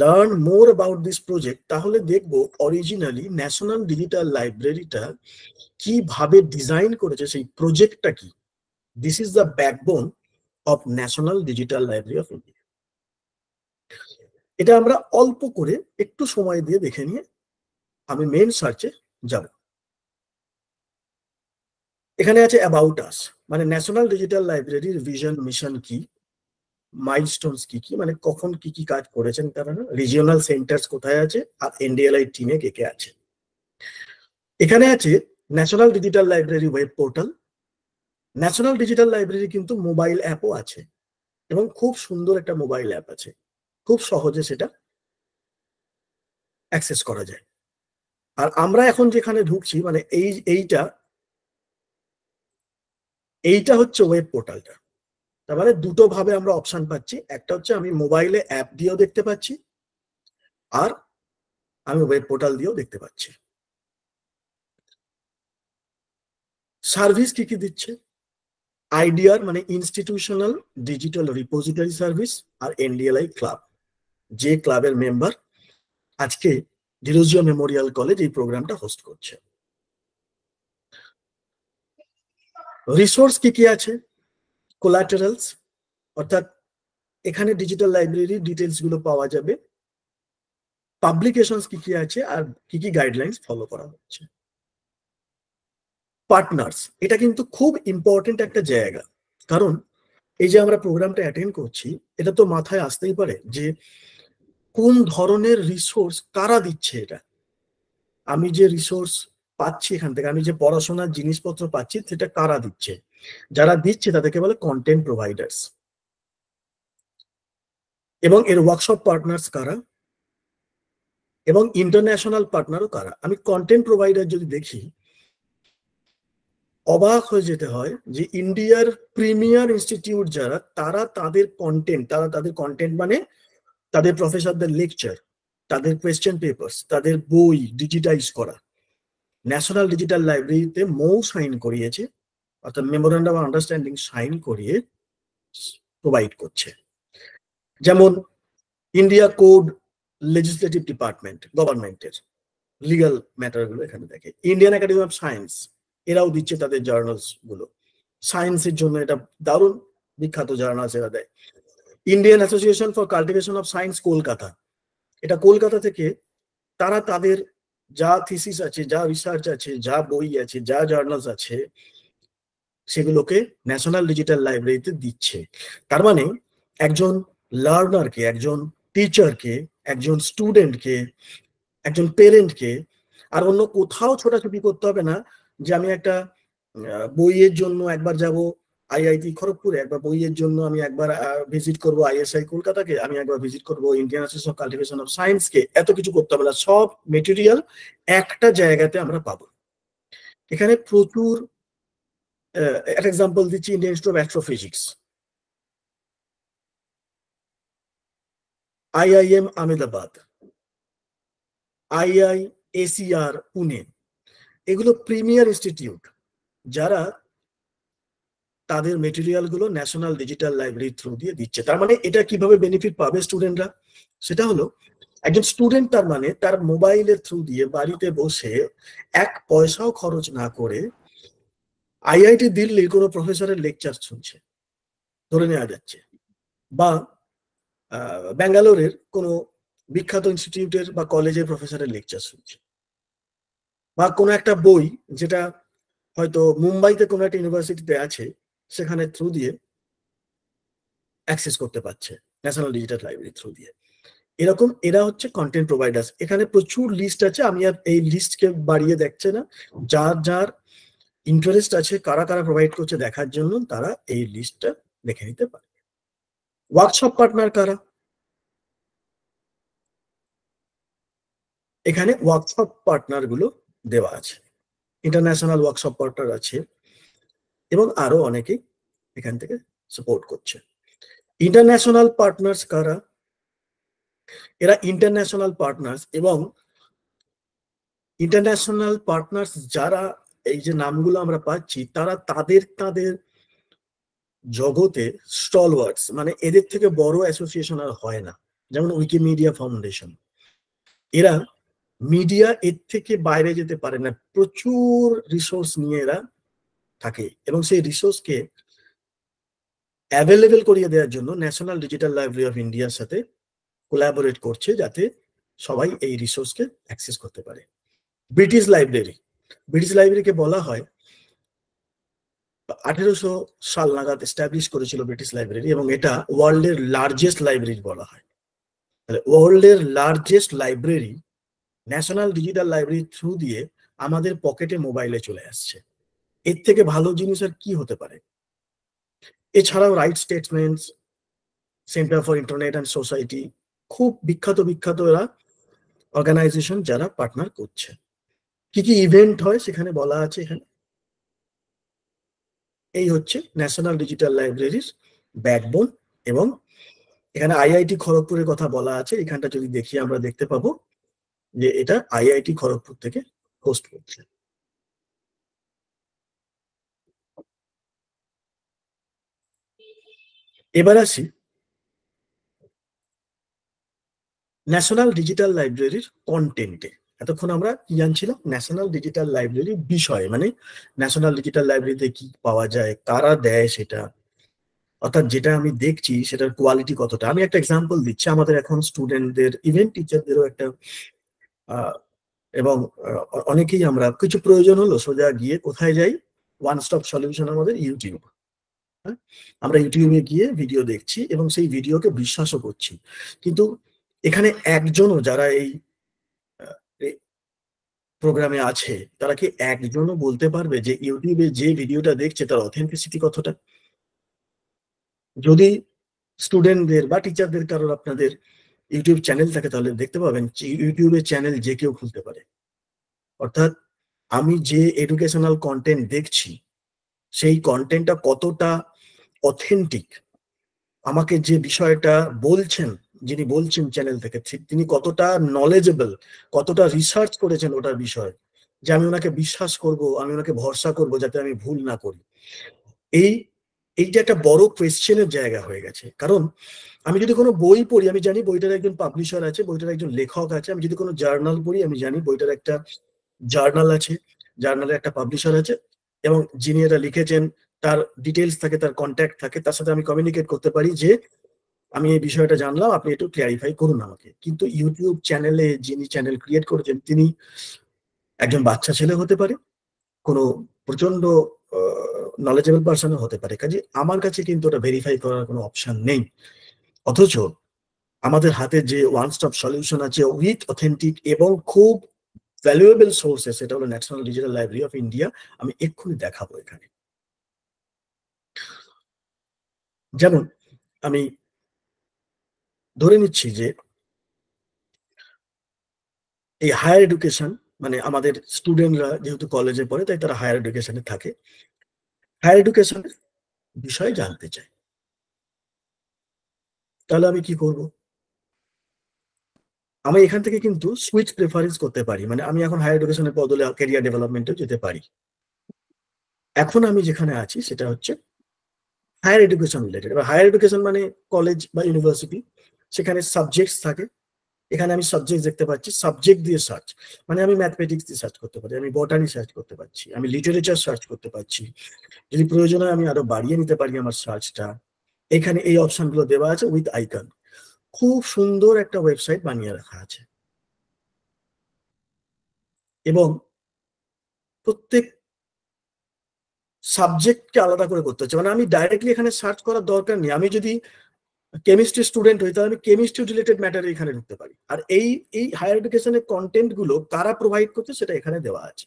learn more about this project তাহলে দেখব অরিজিনালি ন্যাশনাল ডিজিটাল লাইব্রেরিটা কিভাবে ডিজাইন করেছে সেই প্রজেক্টটা কি this is the backbone of national digital library of India এটা আমরা অল্প করে একটু সময় দিয়ে দেখে নিয়ে আমি মেন সার্চে যাব এখানে আছে অ্যাবাউট আস মানে ন্যাশনাল ডিজিটাল লাইব্রেরির ভিশন মিশন কি মাইলস্টোনস কি কি মানে কখন কি কি কাজ করেছেন তারা রিজিওনাল সেন্টার্স কোথায় আছে আর এনডিএলআই টিমে কে কে আছে এখানে আছে national digital library web portal national digital library কিন্তু মোবাইল অ্যাপও আছে এবং খুব সুন্দর একটা মোবাইল অ্যাপ আছে খুব সহজে সেটা অ্যাক্সেস করা যায় আর আমরা এখন যেখানে ঢুকছি মানে এই এইটা এইটা হচ্ছে ওয়েব পোর্টালটা তার মানে দুটো ভাবে আমরা অপশন পাচ্ছি একটা হচ্ছে আমি মোবাইলে অ্যাপ দিয়েও দেখতে পাচ্ছি আর আমি ওয়েব পোর্টাল দিয়েও দেখতে পাচ্ছি সার্ভিস কি কি দিচ্ছে আইডিআর মানে ইনস্টিটিউশনাল ডিজিটাল রিপোজিটারি সার্ভিস আর এনডিএলআই ক্লাব যে ক্লাবের মেম্বার আজকে ডিরোজিও মেমোরিয়াল কলেজ এই প্রোগ্রামটা হোস্ট করছে রিসোর্স কি কি আছে কোলাটারালস অর্থাৎ এখানে ডিজিটাল লাইব্রেরি ডিটেলস গুলো পাওয়া যাবে পাবলিকেশনস কি কি আছে আর কি কি গাইডলাইনস ফলো করা হচ্ছে পার্টনার্স এটা কিন্তু খুব ইম্পর্টেন্ট একটা জায়গা কারণ এই যে আমরা প্রোগ্রামটা অ্যাটেন্ড করছি এটা তো মাথায় আসতেই পারে যে কোন ধরনের রিসোর্স কারা দিচ্ছে এটা আমি যে রিসোর্স পাচ্ছি এখান থেকে আমি যে পড়াশোনার জিনিসপত্র পাচ্ছি সেটা কারা দিচ্ছে যারা দিচ্ছে তাদেরকে বলে কন্টেন্ট প্রোভাইডার্স এবং এর ওয়ার্কশপ পার্টনার্স কারা এবং ইন্টারন্যাশনাল পার্টনারও কারা আমি কন্টেন্ট প্রোভাইডার যদি দেখি অবাক হয়ে যেতে হয় যে ইন্ডিয়ার প্রিমিয়ার ইনস্টিটিউট যারা তারা তাদের কন্টেন্ট তারা তাদের কন্টেন্ট মানে তাদের প্রফেসরদের লেকচার তাদের কোয়েশ্চেন পেপার তাদের বই ডিজিটাইজ করা ন্যাশনাল ডিজিটাল লাইব্রেরিতে মৌ সাইন করিয়েছে অর্থাৎ মেমোরান্ডাম আন্ডারস্ট্যান্ডিং সাইন করিয়ে প্রোভাইড করছে যেমন ইন্ডিয়া কোড লেজিসলেটিভ ডিপার্টমেন্ট গভর্নমেন্টের লিগাল ম্যাটারগুলো এখানে দেখে ইন্ডিয়ান একাডেমি অফ সায়েন্স এরাও দিচ্ছে তাদের জার্নালস গুলো সায়েন্সের জন্য এটা দারুণ বিখ্যাত জার্নালস এরা দেয় Indian association for cultivation of science Kolkata এটা কলকাতা থেকে তারা তাদের যা থিসিস আছে যা রিসার্চ আছে যা বই আছে যা জার্নালস আছে সেগুলোকে ন্যাশনাল ডিজিটাল লাইব্রেরিতে দিচ্ছে তার মানে একজন লার্নারকে একজন টিচারকে একজন স্টুডেন্টকে একজন পেরেন্টকে আর অন্য কোথাও ছোটাছুটি করতে হবে না যে আমি একটা বইয়ের জন্য একবার যাব আইআইটি খড়গপুরে একবার বইয়ের জন্য আমি একবার ভিজিট করব আইএসআই কলকাতাকে আমি একবার ভিজিট করব Indian association of cultivation of সায়েন্সকে এত কিছু করতে হবে না সব মেটেরিয়াল একটা জায়গাতে আমরা পাবো এখানে প্রচুর Uh, an example দিচ্ছি Indian institute of astrophysics IIM Ahmedabad IISER Pune এগুলো প্রিমিয়ার ইনস্টিটিউট যারা তাদের মেটেরিয়ালগুলো ন্যাশনাল ডিজিটাল লাইব্রেরির থ্রু দিয়ে দিচ্ছে তার মানে এটা কিভাবে বেনিফিট পাবে স্টুডেন্টরা সেটা হলো একজন স্টুডেন্ট তার মানে তার মোবাইলের থ্রু দিয়ে বাড়িতে বসে এক পয়সাও খরচ না করে আইআইটি দিল্লি কোনো প্রফেসরের লেকচার শুনছে ধরে নেওয়া যাচ্ছে বা ব্যাঙ্গালোরের কোনো বিখ্যাত ইনস্টিটিউটের বা কলেজের প্রফেসরের লেকচার শুনছে বা কোনো একটা বই যেটা হয়তো মুম্বাইতে কোনো একটা ইউনিভার্সিটিতে আছে সেখানে থ্রু দিয়ে অ্যাক্সেস করতে পারছে ন্যাশনাল ডিজিটাল লাইব্রেরি থ্রু দিয়ে এরকম এরা হচ্ছে কন্টেন্ট প্রোভাইডার্স এখানে প্রচুর লিস্ট আছে আমি আর এই লিস্টকে বাড়িয়ে দেখছে না যার যার ইন্টারেস্ট আছে কারা কারা প্রোভাইড করছে দেখার জন্য তারা এই লিস্টটা দেখে নিতে পারে ওয়ার্কশপ পার্টনার কারা এখানে ওয়ার্কশপ পার্টনার গুলো দেওয়া আছে ইন্টারন্যাশনাল ওয়ার্কশপ পার্টনার আছে এবং আরো অনেকেই এখান থেকে সাপোর্ট করছে ইন্টারন্যাশনাল পার্টনার্স কারা এরা ইন্টারন্যাশনাল পার্টনার্স এবং ইন্টারন্যাশনাল পার্টনার্স যারা এই যে নামগুলো আমরা পাচ্ছি তারা তাদের তাদের জগতে স্টলওয়ার্ডস মানে এদের থেকে বড় অ্যাসোসিয়েশন আর হয় না যেমন উইকিমিডিয়া ফাউন্ডেশন এরা মিডিয়া এর থেকে বাইরে যেতে পারে না প্রচুর রিসোর্স নিয়ে এরা থাকে এবং সেই রিসোর্সকে অ্যাভেলেবেল করিয়ে দেওয়ার জন্য ন্যাশনাল ডিজিটাল লাইব্রেরি অফ ইন্ডিয়ার সাথে কোলাবোরেট করছে যাতে সবাই এই রিসোর্সকে অ্যাক্সেস করতে পারে ব্রিটিশ লাইব্রেরি ব্রিটিশ লাইব্রেরিকে বলা হয় আঠেরোশো সাল নাগাদ এস্টাবলিশ করেছিল ব্রিটিশ লাইব্রেরি এবং এটা ওয়ার্ল্ডের লার্জেস্ট লাইব্রেরি বলা হয় ওয়ার্ল্ড এর largest library national digital library through দিয়ে আমাদের পকেটে মোবাইলে চলে আসছে এর থেকে ভালো জিনিস আর কি হতে পারে এছাড়াও right statements centre for internet and society খুব বিখ্যাত বিখ্যাত এরা অর্গানাইজেশন যারা পার্টনার করছে কি কি ইভেন্ট হয় সেখানে বলা আছে এখানে এই হচ্ছে ন্যাশনাল ডিজিটাল লাইব্রেরির ব্যাকবোন এবং এখানে আইআইটি খড়গপুরের কথা বলা আছে এখানটা যদি দেখি আমরা দেখতে পাবো যে এটা আইআইটি খড়গপুর থেকে হোস্ট করছে এবার আসি ন্যাশনাল ডিজিটাল লাইব্রেরির কন্টেন্টে এতক্ষণ আমরা কি জানছিলাম ন্যাশনাল ডিজিটাল লাইব্রেরির বিষয়ে মানে ন্যাশনাল ডিজিটাল লাইব্রেরিতে কি পাওয়া যায় কারা দেয় সেটা অর্থাৎ যেটা আমি দেখছি সেটার কোয়ালিটি কতটা আমি একটা এক্সাম্পল দিচ্ছি আমাদের এখন স্টুডেন্টদের ইভেন্ট টিচারদেরও একটা এবং অনেকেই আমরা কিছু প্রয়োজন হলো সোজা গিয়ে কোথায় যাই ওয়ান স্টপ সলিউশন আমাদের ইউটিউব হ্যাঁ? আমরা ইউটিউবে গিয়ে ভিডিও দেখছি এবং সেই ভিডিওকে বিশ্বাসও করছি কিন্তু এখানে একজনও যারা এই প্রোগ্রামে আছে তারা কি হ্যাঁ। একজনও বলতে পারবে যে ইউটিউবে যে ভিডিওটা দেখছে তার অথেন্টিসিটি কতটা যদি স্টুডেন্টদের বা টিচারদের কারোর আপনাদের ইউটিউব চ্যানেল থাকে তাহলে দেখতে পাবেন ইউটিউবে চ্যানেল যে কেউ খুলতে পারে অর্থাৎ আমি যে এডুকেশনাল কন্টেন্ট দেখছি সেই কন্টেন্টটা কতটা অথেন্টিক আমাকে যে বিষয়টা বলছেন যিনি বলছেন চ্যানেল থেকে তিনি কতটা নলেজেবল কতটা রিসার্চ করেছেন ওটার বিষয়ে যে আমি ওনাকে বিশ্বাস করব আমি ওনাকে ভরসা করব যাতে আমি ভুল না করি এই এই যে একটা বড় কোয়েশ্চেনের জায়গা হয়ে গেছে কারণ আমি যদি কোনো বই পড়ি আমি জানি বইটার একজন পাবলিশার আছে বইটার একজন লেখক আছে আমি যদি কোনো জার্নাল পড়ি আমি জানি বইটার একটা জার্নাল আছে জার্নালের একটা পাবলিশার আছে এবং যিনি এটা লিখেছেন তার ডিটেলস থাকে তার কন্ট্যাক্ট থাকে তার সাথে আমি কমিউনিকেট করতে পারি যে আমি এই বিষয়টা জানলাম আপনি একটু ক্লারিফাই করুন আমাকে কিন্তু ইউটিউব চ্যানেলে যিনি চ্যানেল ক্রিয়েট করেছেন তিনি একজন বাচ্চা ছেলে হতে পারে কোনো প্রচন্ড নলেজেবল পার্সনও হতে পারে কাজে আমার কাছে কিন্তু ওটা ভেরিফাই করার কোনো অপশন নেই অথচ আমাদের হাতে যে ওয়ান স্টপ সলিউশন আছে উইথ অথেন্টিক এবং খুব ভ্যালুয়েবল সোর্সেস সেটা হলো national digital library of India আমি এক্ষুনি দেখাবো এখানে যেমন আমি ধরে নিচ্ছি যে এই হায়ার এডুকেশন মানে আমাদের স্টুডেন্টরা যেহেতু কলেজে পড়ে তাই তারা হায়ার এডুকেশনে থাকে হায়ার এডুকেশনের বিষয়ে জানতে চাই তাহলে আমি কি করব আমি এখান থেকে কিন্তু সুইচ প্রেফারেন্স করতে পারি মানে আমি এখন হায়ার এডুকেশনের বদলে কেরিয়ার ডেভেলপমেন্টে যেতে পারি এখন আমি যেখানে আছি সেটা হচ্ছে higher education related higher education মানে কলেজ বা ইউনিভার্সিটি সেখানে সাবজেক্টস থাকে এখানে আমি সাবজেক্ট দেখতে পাচ্ছি সাবজেক্ট দিয়ে সার্চ মানে আমি ম্যাথমেটিক্স দিয়ে সার্চ করতে পারি আমি বটানি সার্চ করতে পারছি আমি লিটারেচার সার্চ করতে পারছি যদি প্রয়োজন হয় আমি আরো বাড়িয়ে নিতে পারি আমার সার্চটা এখানে এই অপশনগুলো দেওয়া আছে উইথ আইকন খুব সুন্দর একটা ওয়েবসাইট বানিয়ে রাখা আছে এবং প্রত্যেক সাবজেক্টকে আলাদা করে করতে হচ্ছে মানে আমি ডাইরেক্টলি এখানে সার্চ করার দরকার নেই আমি যদি কেমিস্ট্রি স্টুডেন্ট হই তাহলে আমি কেমিস্ট্রি রিলেটেড ম্যাটারে এখানে ঢুকতে পারি আর এই এই হায়ার এডুকেশনের কন্টেন্ট গুলো কারা প্রোভাইড করছে সেটা এখানে দেওয়া আছে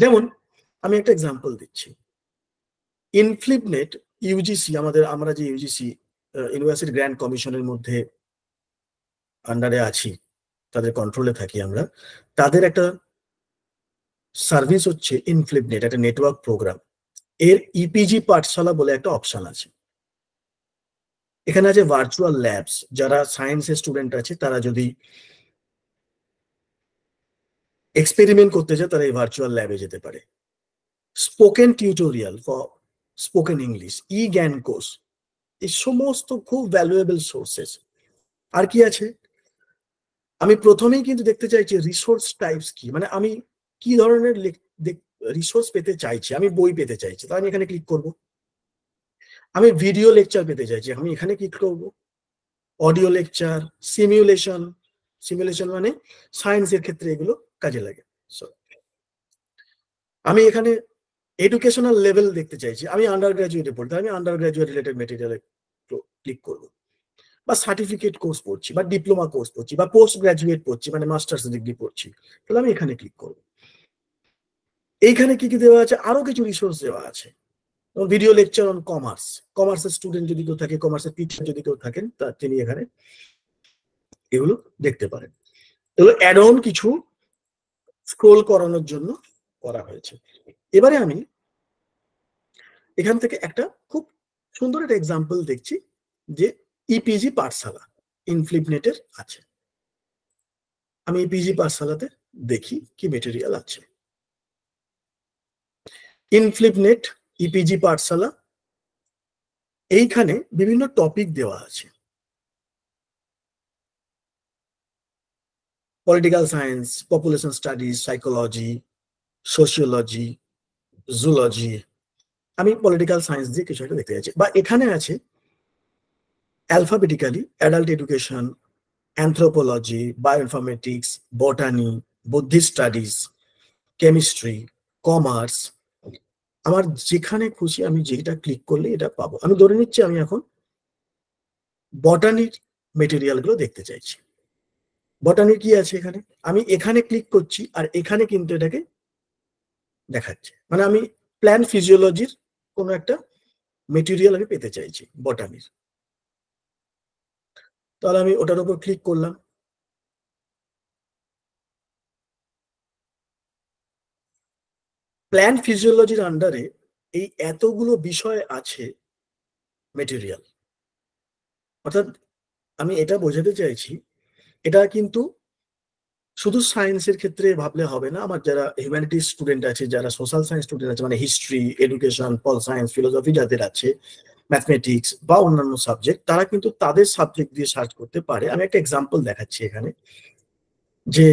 যেমন আমি একটা এক্সাম্পল দিচ্ছি ইনফ্লিপনেট ইউজিসি আমাদের আমরা যে ইউজিসি ইউনিভার্সিটি গ্র্যান্ড কমিশনের মধ্যে আন্ডারে আছি তাদের কন্ট্রোলে থাকি আমরা তাদের একটা সার্ভিস হচ্ছে ইনফ্লিপনেট একটা নেটওয়ার্ক প্রোগ্রাম এর ইপিজি e পাঠশালা বলে একটা অপশন আছে এখানে আছে ভার্চুয়াল ল্যাবস যারা সায়েন্সের স্টুডেন্ট আছে তারা যদি এক্সপেরিমেন্ট করতে চায় তারা এই ভার্চুয়াল ল্যাবে যেতে পারে spoken tutorial for spoken English e Gyan course এই সমস্ত খুব ভ্যালুয়েবল সোর্সেস আর কি আছে আমি প্রথমেই কিন্তু দেখতে চাইছি রিসোর্স টাইপস কি মানে আমি কি ধরনের রিসোর্স পেতে চাইছি আমি বই পেতে চাইছি তাহলে আমি এখানে ক্লিক করবো আমি ভিডিও লেকচার পেতে চাইছি আমি এখানে ক্লিক করব অডিও লেকচার সিমিউলেশন সিমিউলেশন মানে সায়েন্সের ক্ষেত্রে এগুলো কাজে লাগে আমি এখানে এডুকেশনাল লেভেল দেখতে চাইছি আমি আন্ডার গ্রাজুয়েটে পড়তে আমি undergraduate related material click করব বা সার্টিফিকেট কোর্স পড়ছি বা ডিপ্লোমা কোর্স পড়ছি বা পোস্ট গ্রাজুয়েট পড়ছি মানে মাস্টার্স ডিগ্রি পড়ছি তাহলে আমি এখানে ক্লিক করব এইখানে কি কি দেওয়া আছে আরো কিছু রিসোর্স দেওয়া আছে ভিডিও লেকচার অন কমার্স কমার্সের স্টুডেন্ট যদি কেউ থাকে কমার্সের টিচার যদি কেউ থাকেন তা তিনি এখানে এগুলো দেখতে পারেন এগুলো অ্যাড অন কিছু স্ক্রোল করানোর জন্য করা হয়েছে এবারে আমি এখান থেকে একটা খুব সুন্দর একটা এক্সাম্পল দেখছি যে ইপিজি e পাঠশালা ইনফ্লিপনেটের আছে আমি ইপিজি e পাঠশালাতে দেখি কি মেটেরিয়াল আছে ইনফ্লিপনেট ইপিজি e পাঠশালা এইখানে বিভিন্ন টপিক দেওয়া আছে political science population studies psychology sociology zoology আমি পলিটিক্যাল সায়েন্স দিয়ে কিছু একটা দেখতে যাচ্ছি বা এখানে আছে alphabetically adult education anthropology bioinformatics botany Buddhist studies chemistry commerce আমার যেখানে খুশি আমি যেটা ক্লিক করলে এটা পাবো আমি ধরে নিচ্ছি আমি এখন বটানির গুলো দেখতে চাইছি বটানি কি আছে এখানে আমি এখানে ক্লিক করছি আর এখানে কিন্তু এটাকে দেখাচ্ছে মানে আমি প্ল্যান ফিজিওলজির কোনো একটা মেটেরিয়াল আমি পেতে চাইছি বটানির তাহলে আমি ওটার উপর ক্লিক করলাম প্ল্যান্ট ফিজিওলজির আন্ডারে এই এতগুলো বিষয় আছে মেটেরিয়াল অর্থাৎ আমি এটা বোঝাতে চাইছি এটা কিন্তু শুধু সায়েন্সের ক্ষেত্রে ভাবলে হবে না আমার যারা হিউম্যানিটিস স্টুডেন্ট আছে যারা সোশ্যাল সায়েন্স স্টুডেন্ট আছে মানে history education pol science philosophy যাদের আছে ম্যাথমেটিক্স বা অন্যান্য সাবজেক্ট তারা কিন্তু তাদের সাবজেক্ট দিয়ে সার্চ করতে পারে আমি একটা এক্সাম্পল দেখাচ্ছি এখানে যে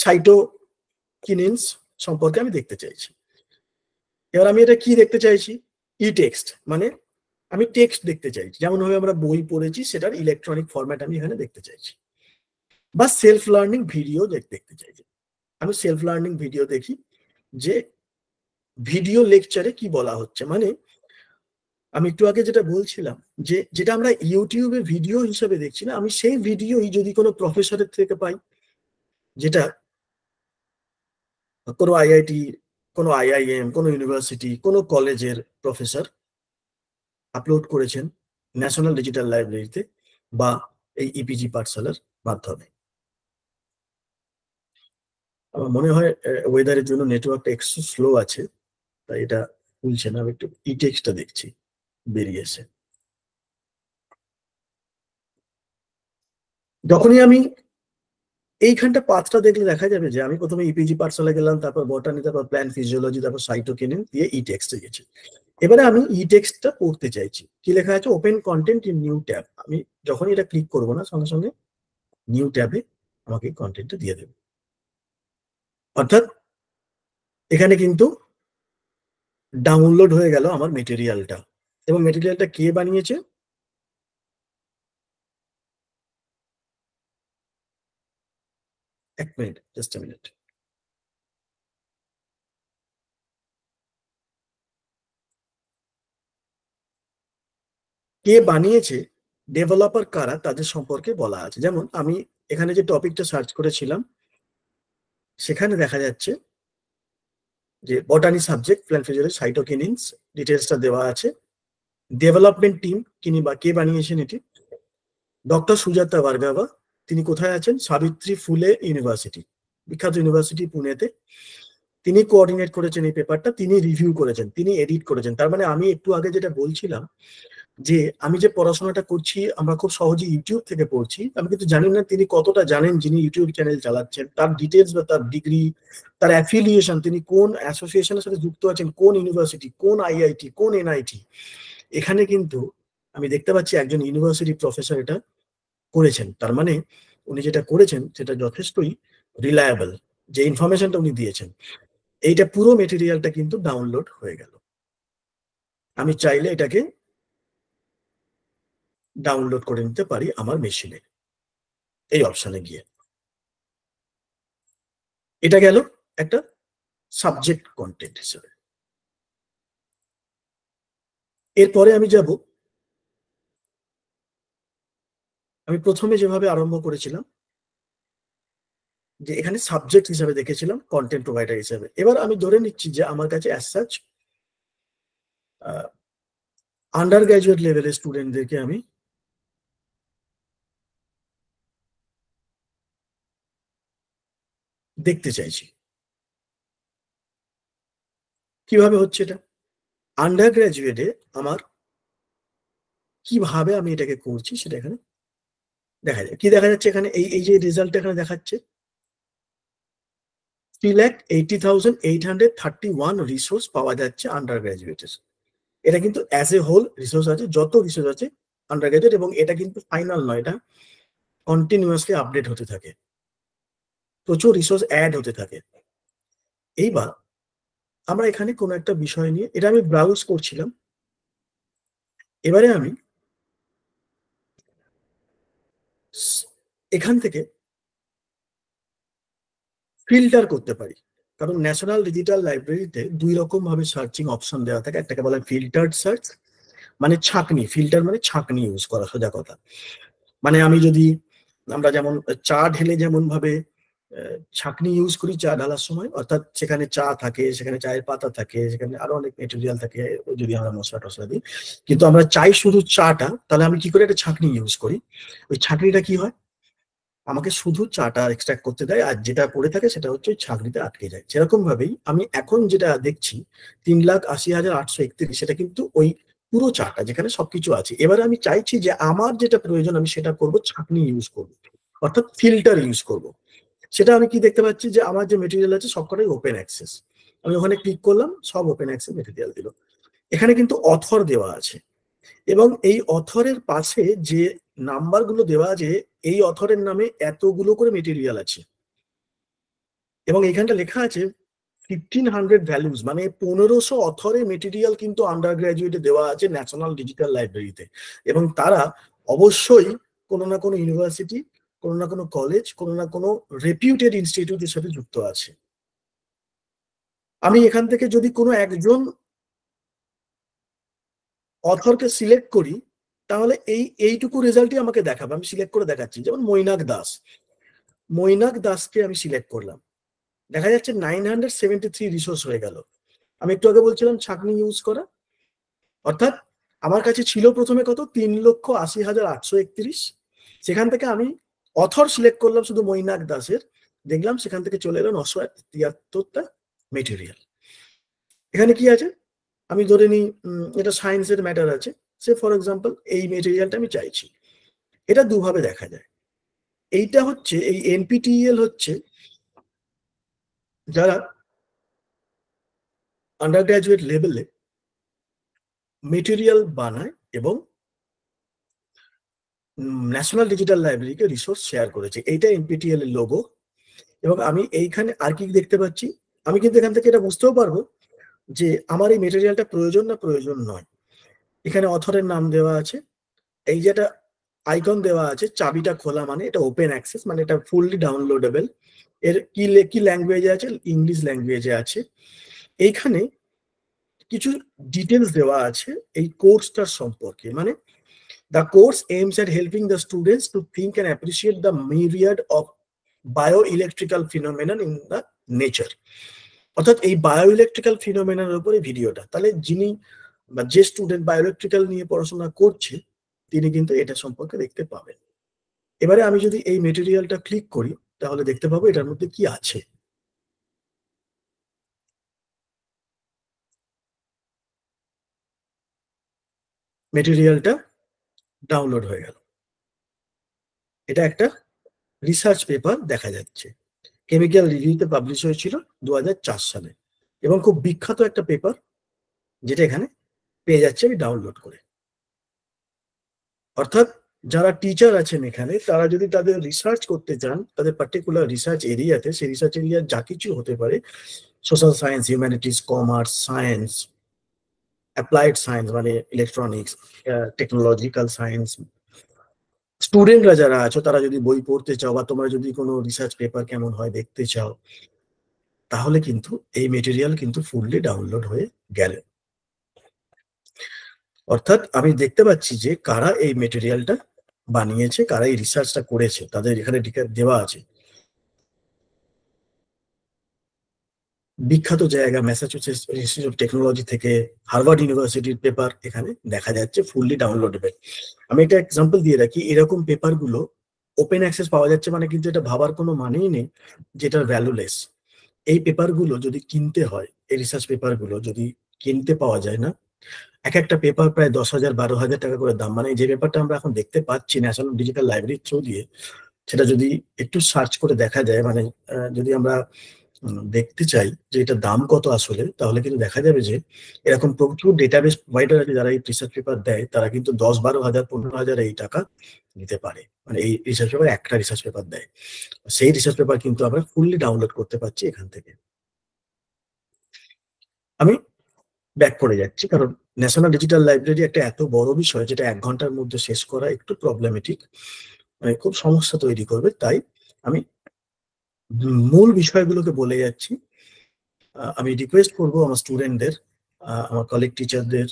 সাইটো সাইটোকিনিনস সম্পর্কে আমি দেখতে চাইছি এবার আমি এটা কি দেখতে চাইছি ই টেক্সট মানে আমি টেক্সট দেখতে চাইছি যেমনভাবে আমরা বই পড়েছি সেটার ইলেকট্রনিক ফরম্যাট আমি এখানে দেখতে চাইছি বা সেলফ লার্নিং ভিডিও দেখতে চাইছি আমি সেলফ লার্নিং ভিডিও দেখি যে ভিডিও লেকচারে কি বলা হচ্ছে মানে আমি একটু আগে যেটা বলছিলাম যে যেটা আমরা ইউটিউবে ভিডিও হিসেবে দেখছি না আমি সেই ভিডিওই যদি কোনো প্রফেসরের থেকে পাই যেটা কোনো আইআইটি কোনো আইআইএম কোনো ইউনিভার্সিটি কোনো কলেজের প্রফেসর আপলোড করেছেন ন্যাশনাল ডিজিটাল লাইব্রেরিতে বা এই ইপিজি e পাঠশালার মাধ্যমে আমার মনে হয় ওয়েদারের জন্য নেটওয়ার্কটা একটু স্লো আছে তাই এটা খুলছে না আমি একটু ই টেক্সটটা দেখছি বেরিয়েছে যখনই আমি এইখানটা পাঁচটা দেখলে দেখা যাবে যে আমি প্রথমে ইপিজি e পার্সলে গেলাম তারপর বটানি তারপর প্ল্যান ফিজিওলজি তারপর সাইটোকেনিন দিয়ে ই টেক্সটে গেছি এবারে আমি ই টেক্সটটা পড়তে চাইছি কি লেখা আছে open content in new tab আমি যখনই এটা ক্লিক করব না সঙ্গে সঙ্গে নিউ ট্যাবে আমাকে কন্টেন্টটা দিয়ে দেবে অর্থাৎ এখানে কিন্তু ডাউনলোড হয়ে গেল আমার মেটেরিয়ালটা এবং মেটেরিয়ালটা কে বানিয়েছে এক মিনিট জাস্ট মিনিট কে বানিয়েছে ডেভেলপার কারা তাদের সম্পর্কে বলা আছে যেমন আমি এখানে যে টপিকটা সার্চ করেছিলাম সেখানে দেখা যাচ্ছে যে বটানি সাবজেক্ট প্ল্যান্ট ফিউচারের সাইটোকিনিনস ডিটেলসটা দেওয়া আছে ডেভেলপমেন্ট টিম কিনি বা কে বানিয়েছেন এটি ডক্টর সুজাতা বারগাবা তিনি কোথায় আছেন সাবিত্রী ফুলে ইউনিভার্সিটি বিখ্যাত ইউনিভার্সিটি পুনেতে তিনি কোঅর্ডিনেট করেছেন এই পেপারটা তিনি রিভিউ করেছেন তিনি এডিট করেছেন তার মানে আমি একটু আগে যেটা বলছিলাম যে আমি যে পড়াশোনাটা করছি আমরা খুব সহজে ইউটিউব থেকে পড়ছি আমি কিন্তু জানি না তিনি কতটা জানেন যিনি ইউটিউব চ্যানেল চালাচ্ছেন তার ডিটেলস বা তার ডিগ্রি তার অ্যাফিলিয়েশন তিনি কোন অ্যাসোসিয়েশনের সাথে যুক্ত আছেন কোন ইউনিভার্সিটি কোন আইআইটি কোন এনআইটি এখানে কিন্তু আমি দেখতে পাচ্ছি একজন ইউনিভার্সিটি প্রফেসর এটা করেছেন তার মানে উনি যেটা করেছেন সেটা যথেষ্টই রিলায়েবল যে ইনফরমেশনটা উনি দিয়েছেন এইটা পুরো মেটেরিয়ালটা কিন্তু ডাউনলোড হয়ে গেল আমি চাইলে এটাকে ডাউনলোড করে নিতে পারি আমার মেশিনে এই অপশানে গিয়ে এটা গেল একটা সাবজেক্ট কন্টেন্ট হিসেবে এরপরে আমি যাব আমি প্রথমে যেভাবে আরম্ভ করেছিলাম যে এখানে সাবজেক্ট হিসাবে দেখেছিলাম কন্টেন্ট প্রোভাইডার হিসাবে এবার আমি ধরে নিচ্ছি যে আমার কাছে অ্যাজ সাচ আন্ডার গ্রাজুয়েট লেভেলের স্টুডেন্টদেরকে আমি দেখতে চাইছি কিভাবে হচ্ছে এটা আন্ডার গ্রাজুয়েটে আমার কিভাবে আমি এটাকে করছি সেটা এখানে দেখা যায় কি দেখা যাচ্ছে এখানে এই এই যে রেজাল্ট এখানে দেখাচ্ছে three lakh eighty thousand eight hundred thirty one resource পাওয়া যাচ্ছে আন্ডার গ্রাজুয়েটের এটা কিন্তু অ্যাজ এ হোল রিসোর্স আছে যত রিসোর্স আছে আন্ডার গ্রাজুয়েট এবং এটা কিন্তু ফাইনাল নয় এটা কন্টিনিউয়াসলি আপডেট হতে থাকে প্রচুর রিসোর্স অ্যাড হতে থাকে এইবার আমরা এখানে কোনো একটা বিষয় নিয়ে এটা আমি ব্রাউজ করছিলাম এবারে আমি এখান থেকে ফিল্টার করতে পারি কারণ ন্যাশনাল ডিজিটাল লাইব্রেরিতে দুই রকম ভাবে সার্চিং অপশন দেওয়া থাকে একটাকে বলা হয় ফিল্টার্ড সার্চ মানে ছাঁকনি ফিল্টার মানে ছাঁকনি ইউজ করা সোজা কথা মানে আমি যদি আমরা যেমন চা ঢেলে যেমন ভাবে ছাঁকনি ইউজ করি চা ঢালার সময় অর্থাৎ সেখানে চা থাকে সেখানে চায়ের পাতা থাকে সেখানে আরো অনেক মেটেরিয়াল থাকে যদি আমরা মশলা টসলা দিই কিন্তু আমরা চাই শুধু চাটা তাহলে আমি কি করে একটা ছাঁকনি ইউজ করি ওই ছাঁকনিটা কি হয় আমাকে শুধু চাটা এক্সট্রাক্ট করতে দেয় আর যেটা পড়ে থাকে সেটা হচ্ছে ওই ছাঁকনিতে আটকে যায় সেরকম ভাবেই আমি এখন যেটা দেখছি তিন লাখ আশি হাজার আটশো একত্রিশ সেটা কিন্তু ওই পুরো চাটা যেখানে সবকিছু আছে এবারে আমি চাইছি যে আমার যেটা প্রয়োজন আমি সেটা করব ছাঁকনি ইউজ করব অর্থাৎ ফিল্টার ইউজ করব সেটা আমি কি দেখতে পাচ্ছি যে আমার যে মেটেরিয়াল আছে সবকটাই ওপেন অ্যাক্সেস আমি ওখানে ক্লিক করলাম সব ওপেন অ্যাক্সেস মেটেরিয়াল দিল এখানে কিন্তু অথর দেওয়া আছে এবং এই অথরের পাশে যে নাম্বারগুলো দেওয়া আছে এই অথরের নামে এতগুলো করে মেটেরিয়াল আছে এবং এখানটা লেখা আছে ফিফটিন হান্ড্রেড ভ্যালুস মানে পনেরোশো অথরের মেটেরিয়াল কিন্তু আন্ডার গ্রাজুয়েটে দেওয়া আছে ন্যাশনাল ডিজিটাল লাইব্রেরিতে এবং তারা অবশ্যই কোনো না কোনো ইউনিভার্সিটি কোনো না কোনো কলেজ কোনো না কোনো রেপিউটেড ইনস্টিটিউটের সাথে যুক্ত আছে আমি এখান থেকে যদি কোনো একজন অথরকে সিলেক্ট করি তাহলে এই এইটুকু রেজাল্টই আমাকে দেখাবে আমি সিলেক্ট করে দেখাচ্ছি যেমন মৈনাক দাস মৈনাক দাসকে আমি সিলেক্ট করলাম দেখা যাচ্ছে nine hundred seventy three resource হয়ে গেল আমি একটু আগে বলছিলাম ছাকনি ইউজ করা অর্থাৎ আমার কাছে ছিল প্রথমে কত তিন লক্ষ আশি হাজার আটশো একত্রিশ সেখান থেকে আমি অথর সিলেক্ট করলাম শুধু মৈনাক দাসের দেখলাম সেখান থেকে চলে এলো নশো তিয়াত্তরটা মেটেরিয়াল এখানে কি আছে আমি ধরে নিই এটা সায়েন্সের ম্যাটার আছে সে ফর এক্সাম্পল এই মেটেরিয়ালটা আমি চাইছি এটা দুভাবে দেখা যায় এইটা হচ্ছে এই এনপিটিএল e হচ্ছে যারা আন্ডার গ্রাজুয়েট লেভেলে মেটেরিয়াল বানায় এবং ন্যাশনাল ডিজিটাল লাইব্রেরিকে রিসোর্স শেয়ার করেছে এইটা এনপিটিএল এর লোগো এবং আমি এইখানে আর কি দেখতে পাচ্ছি আমি কিন্তু এখান থেকে এটা বুঝতেও পারবো যে আমার এই মেটেরিয়ালটা প্রয়োজন না প্রয়োজন নয় এখানে অথরের নাম দেওয়া আছে এই যে একটা আইকন দেওয়া আছে চাবিটা খোলা মানে এটা ওপেন অ্যাক্সেস মানে এটা ফুললি ডাউনলোডেবল এর কি কি ল্যাঙ্গুয়েজে আছে ইংলিশ ল্যাঙ্গুয়েজে আছে এইখানে কিছু ডিটেলস দেওয়া আছে এই কোর্সটার সম্পর্কে মানে The course aims at helping the students to think and appreciate the myriad of bioelectrical phenomena in the nature. অর্থাৎ এই বায়োইলেকট্রিক্যাল ফিনোমেনার উপরে ভিডিওটা তাহলে যিনি বা যে স্টুডেন্ট বায়োইলেকট্রিক্যাল নিয়ে পড়াশোনা করছে তিনি কিন্তু এটা সম্পর্কে দেখতে পাবেন এবারে আমি যদি এই মেটেরিয়ালটা ক্লিক করি তাহলে দেখতে পাবো এটার মধ্যে কি আছে মেটেরিয়ালটা ডাউনলোড হয়ে গেল এটা একটা রিসার্চ পেপার দেখা যাচ্ছে কেমিক্যাল রিভিউতে পাবলিশ হয়েছিল দু সালে এবং খুব বিখ্যাত একটা পেপার যেটা এখানে পেয়ে যাচ্ছে আমি ডাউনলোড করে অর্থাৎ যারা টিচার আছেন এখানে তারা যদি তাদের রিসার্চ করতে চান তাদের পার্টিকুলার রিসার্চ এরিয়াতে সেই রিসার্চ এরিয়া যা কিছু হতে পারে social science humanities commerce science applied science মানে ইলেকট্রনিক্স টেকনোলজিক্যাল সায়েন্স স্টুডেন্টরা যারা আছো তারা যদি বই পড়তে চাও বা তোমরা যদি কোনো রিসার্চ পেপার কেমন হয় দেখতে চাও তাহলে কিন্তু এই মেটেরিয়াল কিন্তু ফুললি ডাউনলোড হয়ে গেল অর্থাৎ আমি দেখতে পাচ্ছি যে কারা এই মেটেরিয়ালটা বানিয়েছে কারা এই রিসার্চটা করেছে তাদের এখানে দেওয়া আছে বিখ্যাত জায়গা ম্যাসাচুসেটস ইনস্টিটিউট অফ টেকনোলজি থেকে হার্ভার্ড ইউনিভার্সিটির পেপার এখানে দেখা যাচ্ছে ফুললি ডাউনলোডেবল আমি একটা এক্সাম্পল দিয়ে রাখি এরকম পেপারগুলো ওপেন অ্যাক্সেস পাওয়া যাচ্ছে মানে কিন্তু এটা ভাবার কোনো মানেই নেই যেটার ভ্যালুলেস এই পেপারগুলো যদি কিনতে হয় এই রিসার্চ পেপারগুলো যদি কিনতে পাওয়া যায় না এক একটা পেপার প্রায় দশ হাজার বারো হাজার টাকা করে দাম মানে যে পেপারটা আমরা এখন দেখতে পাচ্ছি ন্যাশনাল ডিজিটাল লাইব্রেরির থ্রু দিয়ে সেটা যদি একটু সার্চ করে দেখা যায় মানে যদি আমরা দেখতে চাই যে এটা দাম কত আসলে তাহলে কিন্তু দেখা যাবে যে এরকম প্রচুর ডেটাবেস প্রোভাইডার আছে যারা এই রিসার্চ পেপার দেয় তারা কিন্তু দশ বারো হাজার পনেরো হাজার এই টাকা নিতে পারে মানে এই রিসার্চ পেপার একটা রিসার্চ পেপার দেয় সেই রিসার্চ পেপার কিন্তু আমরা ফুললি ডাউনলোড করতে পারছি এখান থেকে আমি ব্যাক করে যাচ্ছি কারণ ন্যাশনাল ডিজিটাল লাইব্রেরি একটা এত বড় বিষয় যেটা এক ঘন্টার মধ্যে শেষ করা একটু প্রবলেমেটিক মানে খুব সমস্যা তৈরি করবে তাই আমি মূল বিষয়গুলোকে বলে যাচ্ছি আমি রিকোয়েস্ট করব আমার স্টুডেন্টদের আমার কলেজ টিচারদের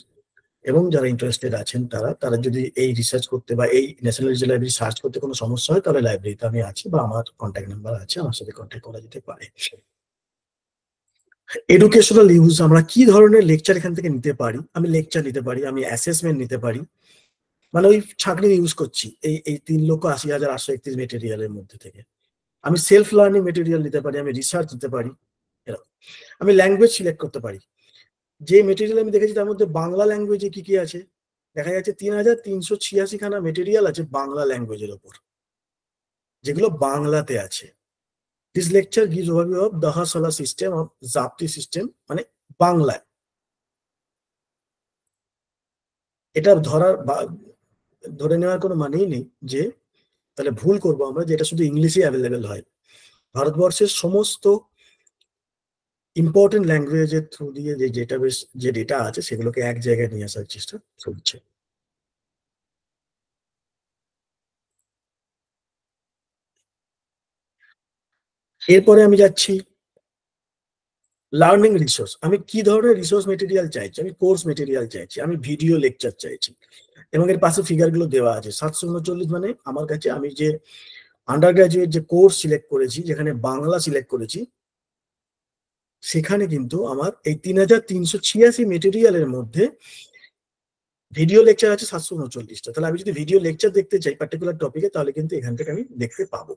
এবং যারা ইন্টারেস্টেড আছেন তারা তারা যদি এই রিসার্চ করতে বা এই ন্যাশনাল লাইব্রেরি সার্চ করতে কোনো সমস্যা হয় তাহলে লাইব্রেরিতে আমি আছি বা আমার কন্ট্যাক্ট নাম্বার আছে আমার সাথে কন্ট্যাক্ট করা যেতে পারে এডুকেশনাল ইউজ আমরা কি ধরনের লেকচার এখান থেকে নিতে পারি আমি লেকচার নিতে পারি আমি অ্যাসেসমেন্ট নিতে পারি মানে ওই ছাঁকনি ইউজ করছি এই এই তিন লক্ষ আশি হাজার আটশো একত্রিশ মেটেরিয়ালের মধ্যে থেকে আমি সেলফ লার্নিং মেটেরিয়াল নিতে পারি আমি রিসার্চ দিতে পারি এরকম আমি ল্যাঙ্গুয়েজ সিলেক্ট করতে পারি যে মেটেরিয়াল আমি দেখেছি তার মধ্যে বাংলা ল্যাঙ্গুয়েজে কি কি আছে দেখা যাচ্ছে তিন হাজার তিনশো ছিয়াশিখানা মেটেরিয়াল আছে বাংলা ল্যাঙ্গুয়েজের ওপর যেগুলো বাংলাতে আছে this lecture gives over of Dahsala system of Zabti system মানে বাংলায় এটা ধরার বা ধরে নেওয়ার কোনো মানেই নেই যে তাহলে ভুল করব আমরা যে এটা শুধু ইংলিশে অ্যাভেলেবেল হয় ভারতবর্ষের সমস্ত ইম্পর্টেন্ট ল্যাঙ্গুয়েজের থ্রু দিয়ে যে ডেটা বেস যে ডেটা আছে সেগুলোকে এক জায়গায় নিয়ে আসার চেষ্টা চলছে এরপরে আমি যাচ্ছি লার্নিং রিসোর্স আমি কি ধরনের রিসোর্স মেটেরিয়াল চাইছি আমি কোর্স মেটেরিয়াল চাইছি আমি ভিডিও লেকচার চাইছি এবং এর পাশে ফিগারগুলো দেওয়া আছে সাতশো উনচল্লিশ মানে আমার কাছে আমি যে আন্ডার গ্রাজুয়েট যে কোর্স সিলেক্ট করেছি যেখানে বাংলা সিলেক্ট করেছি সেখানে কিন্তু আমার এই তিন হাজার তিনশো ছিয়াশি মেটেরিয়ালের মধ্যে ভিডিও লেকচার আছে সাতশো উনচল্লিশটা তাহলে আমি যদি ভিডিও লেকচার দেখতে চাই পার্টিকুলার টপিকে তাহলে কিন্তু এখান থেকে আমি দেখতে পাবো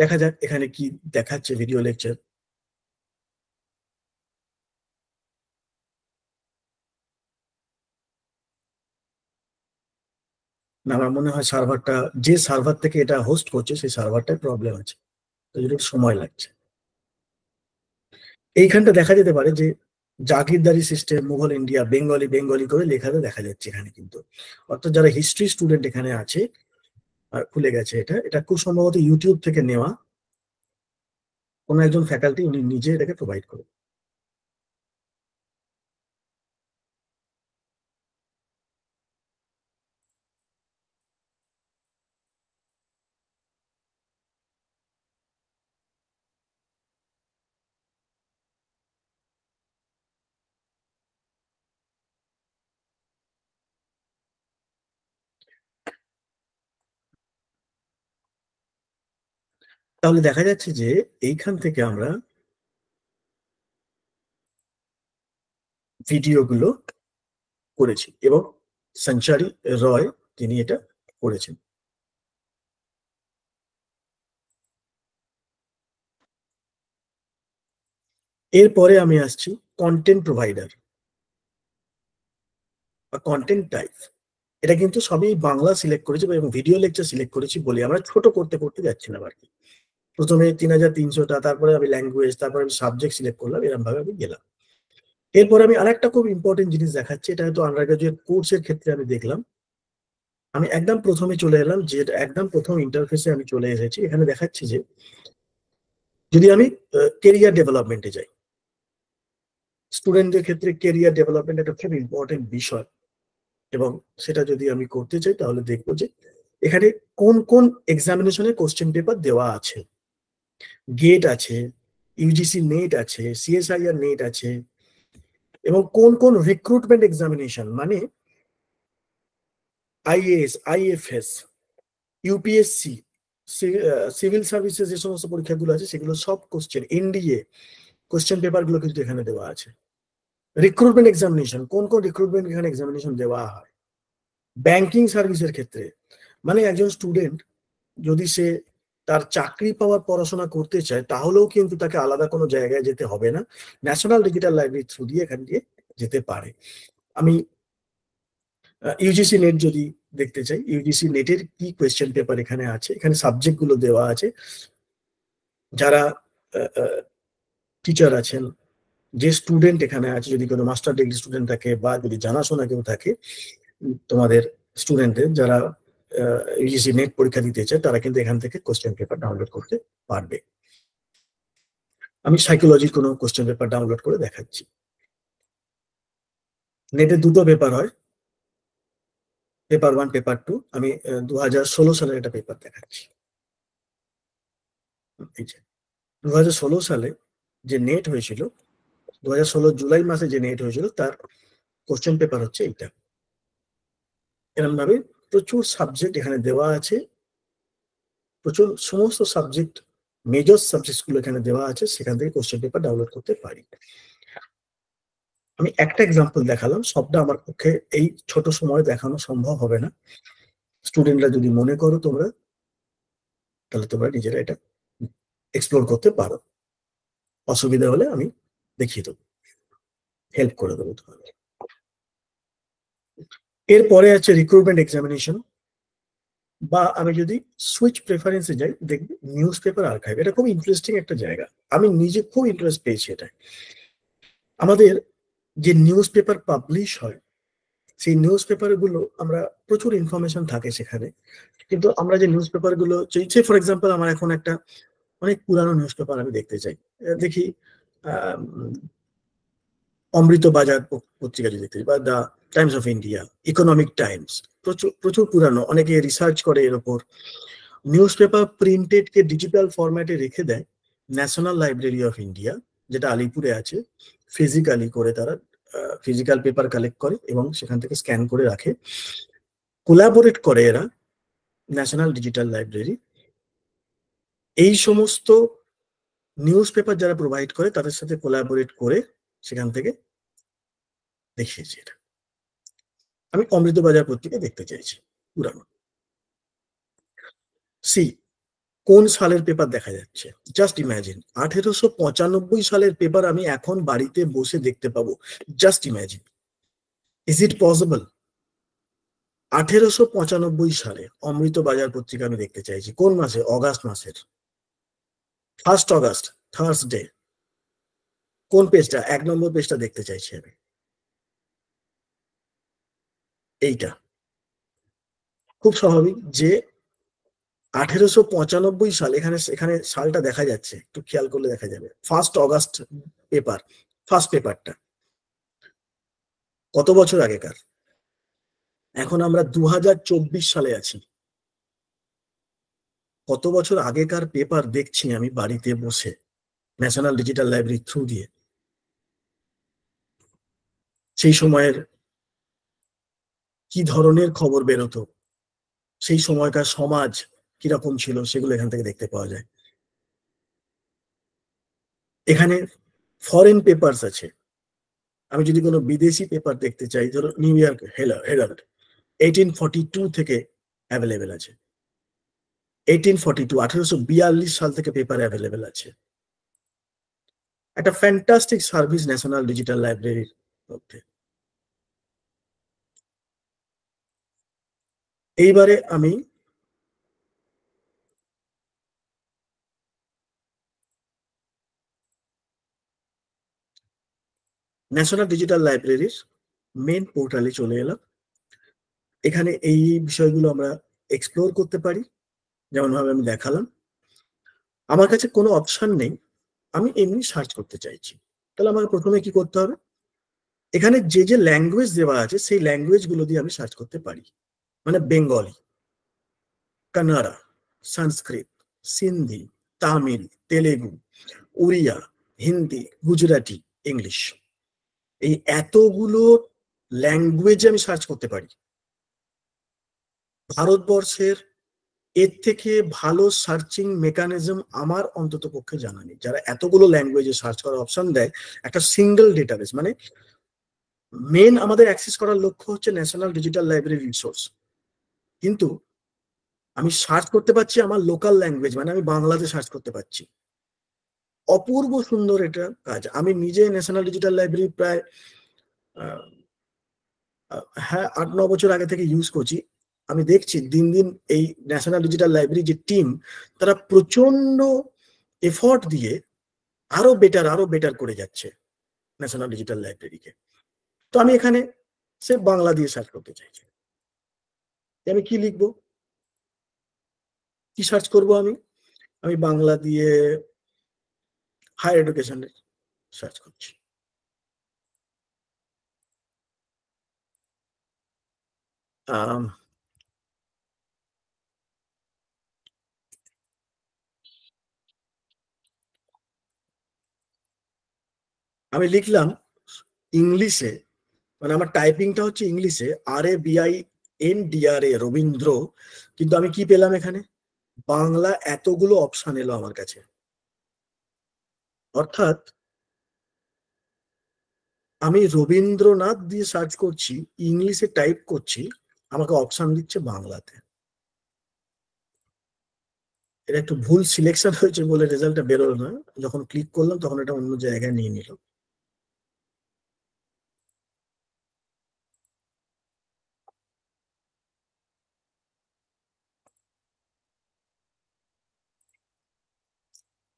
দেখা যাক এখানে কি দেখাচ্ছে ভিডিও লেকচার আমার মনে হয় সার্ভারটা যে সার্ভার থেকে এটা হোস্ট করছে সেই সার্ভারটাই প্রবলেম আছে তো সময় লাগছে এইখানটা দেখা যেতে পারে যে jagirdari system Mughal India Bengali Bengali করে লেখাতে দেখা যাচ্ছে এখানে কিন্তু অর্থাৎ যারা হিস্ট্রি স্টুডেন্ট এখানে আছে খুলে গেছে এটা এটা খুব সম্ভবত ইউটিউব থেকে নেওয়া কোনো একজন ফ্যাকাল্টি উনি নিজে এটাকে প্রোভাইড করবেন তাহলে দেখা যাচ্ছে যে এইখান থেকে আমরা ভিডিওগুলো করেছি এবং সঞ্চারি রয় তিনি এটা করেছেন এরপরে আমি আসছি কন্টেন্ট প্রোভাইডার বা কন্টেন্ট টাইপ এটা কিন্তু সবই বাংলা সিলেক্ট করেছি এবং ভিডিও লেকচার সিলেক্ট করেছি বলে আমরা ছোট করতে করতে যাচ্ছি না আর কি প্রথমে তিন হাজার তিনশোটা তারপরে আমি ল্যাঙ্গুয়েজ তারপরে আমি সাবজেক্ট সিলেক্ট করলাম এরকম ভাবে আমি গেলাম এরপর আমি আরেকটা খুব ইম্পর্টেন্ট জিনিস দেখাচ্ছি এটা হয়তো আন্ডার গ্রাজুয়েট কোর্সের ক্ষেত্রে আমি দেখলাম আমি একদম প্রথমে চলে এলাম যে একদম প্রথম ইন্টারফেসে আমি চলে এসেছি এখানে দেখাচ্ছি যে যদি আমি কেরিয়ার ডেভেলপমেন্টে যাই স্টুডেন্টদের ক্ষেত্রে কেরিয়ার ডেভেলপমেন্ট একটা খুব ইম্পর্টেন্ট বিষয় এবং সেটা যদি আমি করতে চাই তাহলে দেখবো যে এখানে কোন কোন এক্সামিনেশনের কোশ্চেন পেপার দেওয়া আছে গেট আছে ইউজিসি নেট আছে সিএসআইআর নেট আছে এবং কোন কোন রিক্রুটমেন্ট এক্সামিনেশন মানে IAS IFS UPSC civil services যে সমস্ত পরীক্ষাগুলো আছে সেগুলো সব কোশ্চেন এনডিএ কোশ্চেন পেপারগুলো কিন্তু এখানে দেওয়া আছে রিক্রুটমেন্ট এক্সামিনেশন কোন কোন রিক্রুটমেন্ট এখানে এক্সামিনেশন দেওয়া হয় ব্যাংকিং সার্ভিসের ক্ষেত্রে মানে একজন স্টুডেন্ট যদি সে তার চাকরি পাওয়ার পড়াশোনা করতে চায় তাহলেও কিন্তু তাকে আলাদা কোনো জায়গায় যেতে হবে না ন্যাশনাল ডিজিটাল লাইব্রেরি থ্রু দিয়ে এখান দিয়ে যেতে পারে আমি ইউজিসি নেট যদি দেখতে চাই ইউজিসি নেটের কি কোয়েশ্চেন পেপার এখানে আছে এখানে সাবজেক্টগুলো দেওয়া আছে যারা টিচার আছেন যে স্টুডেন্ট এখানে আছে যদি কোনো মাস্টার ডিগ্রি স্টুডেন্ট থাকে বা যদি জানাশোনা কেউ থাকে তোমাদের স্টুডেন্টদের যারা ইজি নেট পরীক্ষা দিতে চায় তারা কিন্তু এখান থেকে কোশ্চেন পেপার ডাউনলোড করতে পারবে আমি সাইকোলজির কোনো কোশ্চেন পেপার ডাউনলোড করে দেখাচ্ছি নেটে দুটো পেপার হয় পেপার ওয়ান পেপার টু আমি দু সালের একটা পেপার দেখাচ্ছি এই যে দু সালে যে নেট হয়েছিল দু জুলাই মাসে যে নেট হয়েছিল তার কোশ্চেন পেপার হচ্ছে এইটা এরম ভাবে প্রচুর সাবজেক্ট এখানে দেওয়া আছে প্রচুর সমস্ত সাবজেক্ট মেজর সাবজেক্টগুলো এখানে দেওয়া আছে সেখান থেকে কোশ্চেন পেপার ডাউনলোড করতে পারি আমি একটা এক্সাম্পল দেখালাম সবটা আমার পক্ষে এই ছোট সময়ে দেখানো সম্ভব হবে না স্টুডেন্টরা যদি মনে করো তোমরা তাহলে তোমরা নিজেরা এটা এক্সপ্লোর করতে পারো অসুবিধা হলে আমি দেখিয়ে দেবো হেল্প করে দেবো তোমাদের এরপরে আছে রিক্রুটমেন্ট এক্সামিনেশন বা আমি যদি সুইচ প্রেফারেন্সে যাই দেখবি নিউজ পেপার আর্কাইভ এটা খুব ইন্টারেস্টিং একটা জায়গা আমি নিজে খুব ইন্টারেস্ট পেয়েছি এটায় আমাদের যে নিউজ পেপার পাবলিশ হয় সেই নিউজ পেপারগুলো আমরা প্রচুর ইনফরমেশন থাকে সেখানে কিন্তু আমরা যে নিউজ পেপারগুলো চাইছে ফর এক্সাম্পল আমার এখন একটা অনেক পুরানো নিউজ পেপার আমি দেখতে চাই দেখি অমৃত বাজার পত্রিকা যদি দেখতে বা the Times of India Economic Times প্রচুর প্রচুর পুরানো অনেকে রিসার্চ করে এর ওপর নিউজ পেপার প্রিন্টেডকে ডিজিটাল ফরম্যাটে রেখে দেয় ন্যাশনাল লাইব্রেরি অফ ইন্ডিয়া যেটা আলিপুরে আছে ফিজিক্যালি করে তারা ফিজিক্যাল পেপার কালেক্ট করে এবং সেখান থেকে স্ক্যান করে রাখে কোলাবোরেট করে এরা ন্যাশনাল ডিজিটাল লাইব্রেরি এই সমস্ত নিউজ পেপার যারা প্রোভাইড করে তাদের সাথে কোলাবোরেট করে সেখান থেকে দেখিয়েছি এটা আমি অমৃত বাজার পত্রিকা দেখতে চাইছি পুরানো সি কোন সালের পেপার দেখা যাচ্ছে জাস্ট ইম্যাজিন আঠেরোশো পঁচানব্বই সালের পেপার আমি এখন বাড়িতে বসে দেখতে পাবো just imagine is it possible আঠেরোশো পঁচানব্বই সালে অমৃত বাজার পত্রিকা আমি দেখতে চাইছি কোন মাসে অগাস্ট মাসের ফার্স্ট অগাস্ট থার্সডে কোন পেজটা এক নম্বর পেজটা দেখতে চাইছি আমি এইটা খুব স্বাভাবিক যে আঠেরোশো পঁচানব্বই সাল এখানে এখানে সালটা দেখা যাচ্ছে একটু খেয়াল করলে দেখা যাবে ফার্স্ট অগাস্ট পেপার ফার্স্ট পেপারটা কত বছর আগেকার এখন আমরা দু সালে আছি কত বছর আগেকার পেপার দেখছি আমি বাড়িতে বসে ন্যাশনাল ডিজিটাল লাইব্রেরি থ্রু দিয়ে সেই সময়ের কি ধরনের খবর বেরোতো সেই সময়কার সমাজ কিরকম ছিল সেগুলো এখান থেকে দেখতে পাওয়া যায় এখানে ফরেন পেপার্স আছে আমি যদি কোনো বিদেশি পেপার দেখতে চাই ধরো New York Herald eighteen forty two থেকে অ্যাভেলেবেল আছে এইটিন ফর্টি টু আঠারোশো বিয়াল্লিশ সাল থেকে পেপার অ্যাভেলেবেল আছে একটা ফ্যান্টাস্টিক সার্ভিস ন্যাশনাল ডিজিটাল লাইব্রেরির ওকে এইবারে আমি ন্যাশনাল ডিজিটাল লাইব্রেরির মেন পোর্টালে চলে এলাম এখানে এই বিষয়গুলো আমরা এক্সপ্লোর করতে পারি যেমনভাবে আমি দেখালাম আমার কাছে কোনো অপশান নেই আমি এমনি সার্চ করতে চাইছি তাহলে আমাকে প্রথমে কি করতে হবে এখানে যে যে ল্যাঙ্গুয়েজ দেওয়া আছে সেই ল্যাঙ্গুয়েজ গুলো দিয়ে আমি সার্চ করতে পারি মানে বেঙ্গলি কানাড়া সংস্কৃত সিন্ধি তামিল তেলেগু উড়িয়া হিন্দি গুজরাটি ইংলিশ এই এতগুলো ল্যাঙ্গুয়েজে আমি সার্চ করতে পারি ভারতবর্ষের এর থেকে ভালো সার্চিং মেকানিজম আমার অন্তত পক্ষে জানা নেই যারা এতগুলো ল্যাঙ্গুয়েজে সার্চ করার অপশন দেয় একটা সিঙ্গেল ডেটাবেস মানে মেন আমাদের অ্যাক্সেস করার লক্ষ্য হচ্ছে ন্যাশনাল ডিজিটাল লাইব্রেরি রিসোর্স কিন্তু আমি সার্চ করতে পারছি আমার লোকাল ল্যাঙ্গুয়েজ মানে আমি বাংলাতে সার্চ করতে পারছি অপূর্ব সুন্দর এটা কাজ আমি নিজে ন্যাশনাল ডিজিটাল লাইব্রেরি প্রায় হ্যাঁ আট ন বছর আগে থেকে ইউজ করছি আমি দেখছি দিন দিন এই ন্যাশনাল ডিজিটাল লাইব্রেরি যে টিম তারা প্রচন্ড এফর্ট দিয়ে আরো বেটার আরো বেটার করে যাচ্ছে ন্যাশনাল ডিজিটাল লাইব্রেরিকে তো আমি এখানে সে বাংলা দিয়ে সার্চ করতে চাইছি আমি কি লিখব কি সার্চ করব আমি আমি বাংলা দিয়ে হায়ার এডুকেশনে সার্চ করছি আমি লিখলাম ইংলিশে মানে আমার টাইপিংটা হচ্ছে ইংলিশে আর এ বিআই এন ডিআর এ রবীন্দ্র কিন্তু আমি কি পেলাম এখানে বাংলা এতগুলো অপশান এলো আমার কাছে অর্থাৎ আমি রবীন্দ্রনাথ দিয়ে সার্চ করছি ইংলিশে টাইপ করছি আমাকে অপশান দিচ্ছে বাংলাতে এটা একটু ভুল সিলেকশন হয়েছে বলে রেজাল্টটা বেরোলো না যখন ক্লিক করলাম তখন এটা অন্য জায়গায় নিয়ে নিলাম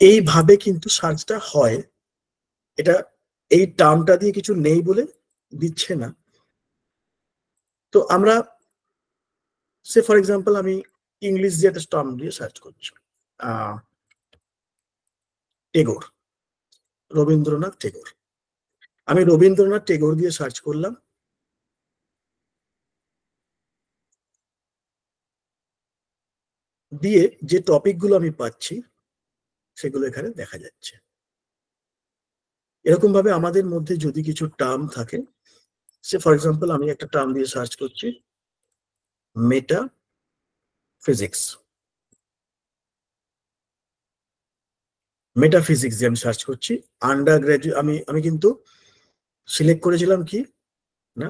এইভাবে কিন্তু সার্চটা হয় এটা এই টার্মটা দিয়ে কিছু নেই বলে দিচ্ছে না তো আমরা সে ফর এক্সাম্পল আমি ইংলিশ দিয়ে একটা টার্ম দিয়ে সার্চ করছি টেগোর রবীন্দ্রনাথ টেগোর আমি রবীন্দ্রনাথ টেগোর দিয়ে সার্চ করলাম দিয়ে যে টপিকগুলো আমি পাচ্ছি সেগুলো এখানে দেখা যাচ্ছে এরকম ভাবে আমাদের মধ্যে যদি কিছু টার্ম থাকে সে ফর এক্সাম্পল আমি একটা টার্ম দিয়ে সার্চ করছি মেটা ফিজিক্স মেটাফিজিক্স যে আমি সার্চ করছি আন্ডার গ্রাজুয়েট আমি আমি কিন্তু সিলেক্ট করেছিলাম কি না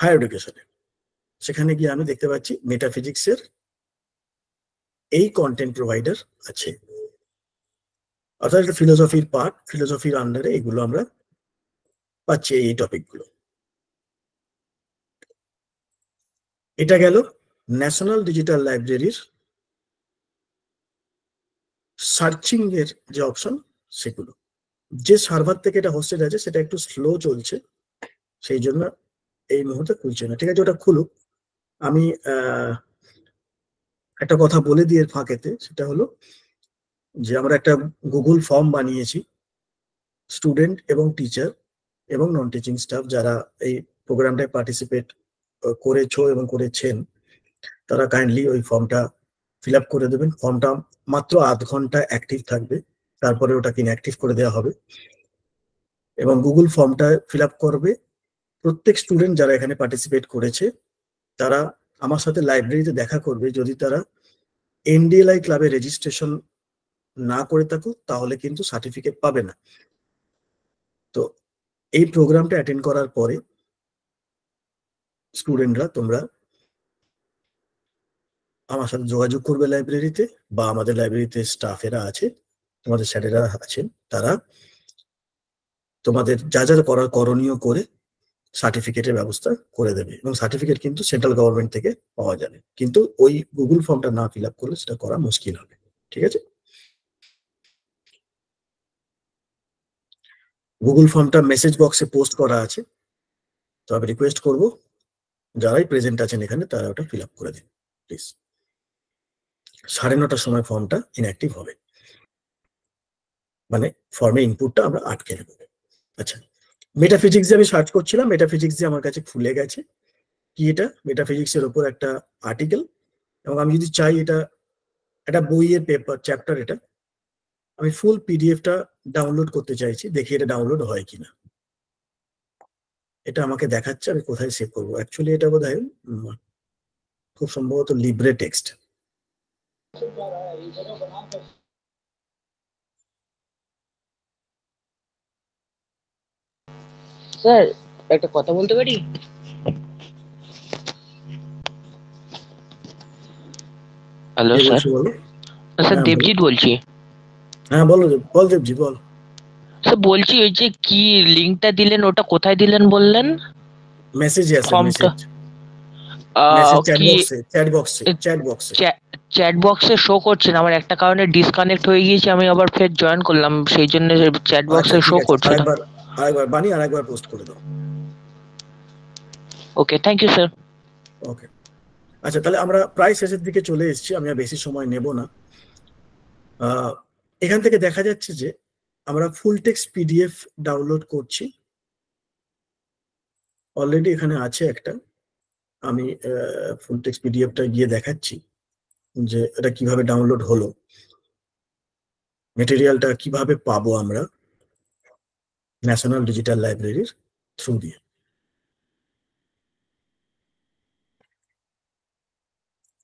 হায়ার এডুকেশনে সেখানে গিয়ে আমি দেখতে পাচ্ছি মেটাফিজিক্সের এই কন্টেন্ট প্রোভাইডার আছে অর্থাৎ এটা ফিলোসফির পার্ট ফিলোসফির আন্ডারে এগুলো আমরা পাচ্ছি এই টপিকগুলো এটা গেল ন্যাশনাল ডিজিটাল লাইব্রেরির সার্চিং এর যে অপশন সেগুলো যে সার্ভার থেকে এটা হোস্টেড আছে সেটা একটু স্লো চলছে সেই জন্য এই মুহূর্তে খুলছে না ঠিক আছে ওটা খুলুক আমি আহ একটা কথা বলে দিয়ে ফাঁকেতে সেটা হলো যে আমরা একটা গুগল ফর্ম বানিয়েছি স্টুডেন্ট এবং টিচার এবং নন টিচিং স্টাফ যারা এই প্রোগ্রামটায় পার্টিসিপেট করেছ এবং করেছেন তারা কাইন্ডলি ওই ফর্মটা ফিল আপ করে দেবেন ফর্মটা মাত্র আধ ঘন্টা অ্যাক্টিভ থাকবে তারপরে ওটাকে ইনঅ্যাক্টিভ করে দেওয়া হবে এবং গুগল ফর্মটা ফিল আপ করবে প্রত্যেক স্টুডেন্ট যারা এখানে পার্টিসিপেট করেছে তারা আমার সাথে লাইব্রেরিতে দেখা করবে যদি তারা এনডিএলআই ক্লাবে রেজিস্ট্রেশন না করে থাকো তাহলে কিন্তু সার্টিফিকেট পাবে না তো এই প্রোগ্রামটা অ্যাটেন্ড করার পরে স্টুডেন্টরা তোমরা আমার সাথে যোগাযোগ করবে লাইব্রেরিতে বা আমাদের লাইব্রেরিতে স্টাফেরা আছে তোমাদের স্যারেরা আছেন তারা তোমাদের যা যা করার করণীয় করে সার্টিফিকেটের ব্যবস্থা করে দেবে এবং সার্টিফিকেট কিন্তু সেন্ট্রাল গভর্নমেন্ট থেকে পাওয়া যাবে কিন্তু ওই গুগল ফর্মটা না ফিল আপ করলে সেটা করা মুশকিল হবে ঠিক আছে গুগল ফর্মটা মেসেজ বক্সে পোস্ট করা আছে তো আমি রিকোয়েস্ট করব যারাই প্রেজেন্ট আছেন এখানে তারা ওটা ফিল আপ করে দিন প্লিজ সাড়ে নটার সময় ফর্মটা ইনঅ্যাক্টিভ হবে মানে ফর্মে ইনপুটটা আমরা আটকে নেব আচ্ছা মেটাফিজিক্স আমি সার্চ করছিলাম মেটাফিজিক্স আমার কাছে খুলে গেছে কি এটা মেটাফিজিক্সের ওপর একটা আর্টিকেল এবং আমি যদি চাই এটা একটা বইয়ের পেপার চ্যাপ্টার এটা আমি ফুল পিডিএফটা ডাউনলোড করতে চাইছি দেখি এটা ডাউনলোড হয় কিনা এটা আমাকে দেখাচ্ছে আমি কোথায় সেভ করবো অ্যাকচুয়ালি এটা বোধ খুব সম্ভবত লিব্রে টেক্সট স্যার একটা কথা বলতে পারি হ্যালো স্যার স্যার দেবজিৎ বলছি হ্যাঁ বলো বল দেবজিৎ বল স্যার বলছি ওই যে কি লিংকটা দিলেন ওটা কোথায় দিলেন বললেন মেসেজ আছে মেসেজ চ্যাট বক্সে শো করছে না আমার একটা কারণে ডিসকানেক্ট হয়ে গিয়েছে আমি আবার ফের জয়েন করলাম সেই জন্য চ্যাট বক্সে শো করছে না আরেকবার বানি আরেকবার পোস্ট করে দাও okay thank you sir okay আচ্ছা তাহলে আমরা প্রায় শেষের দিকে চলে এসেছি আমি আর বেশি সময় নেব না এখান থেকে দেখা যাচ্ছে যে আমরা ফুল টেক্সট পিডিএফ ডাউনলোড করছি অলরেডি এখানে আছে একটা আমি ফুল টেক্সট পিডিএফটা গিয়ে দেখাচ্ছি যে এটা কিভাবে ডাউনলোড হলো মেটেরিয়ালটা কিভাবে পাবো আমরা ন্যাশনাল ডিজিটাল লাইব্রেরির থ্রু দিয়ে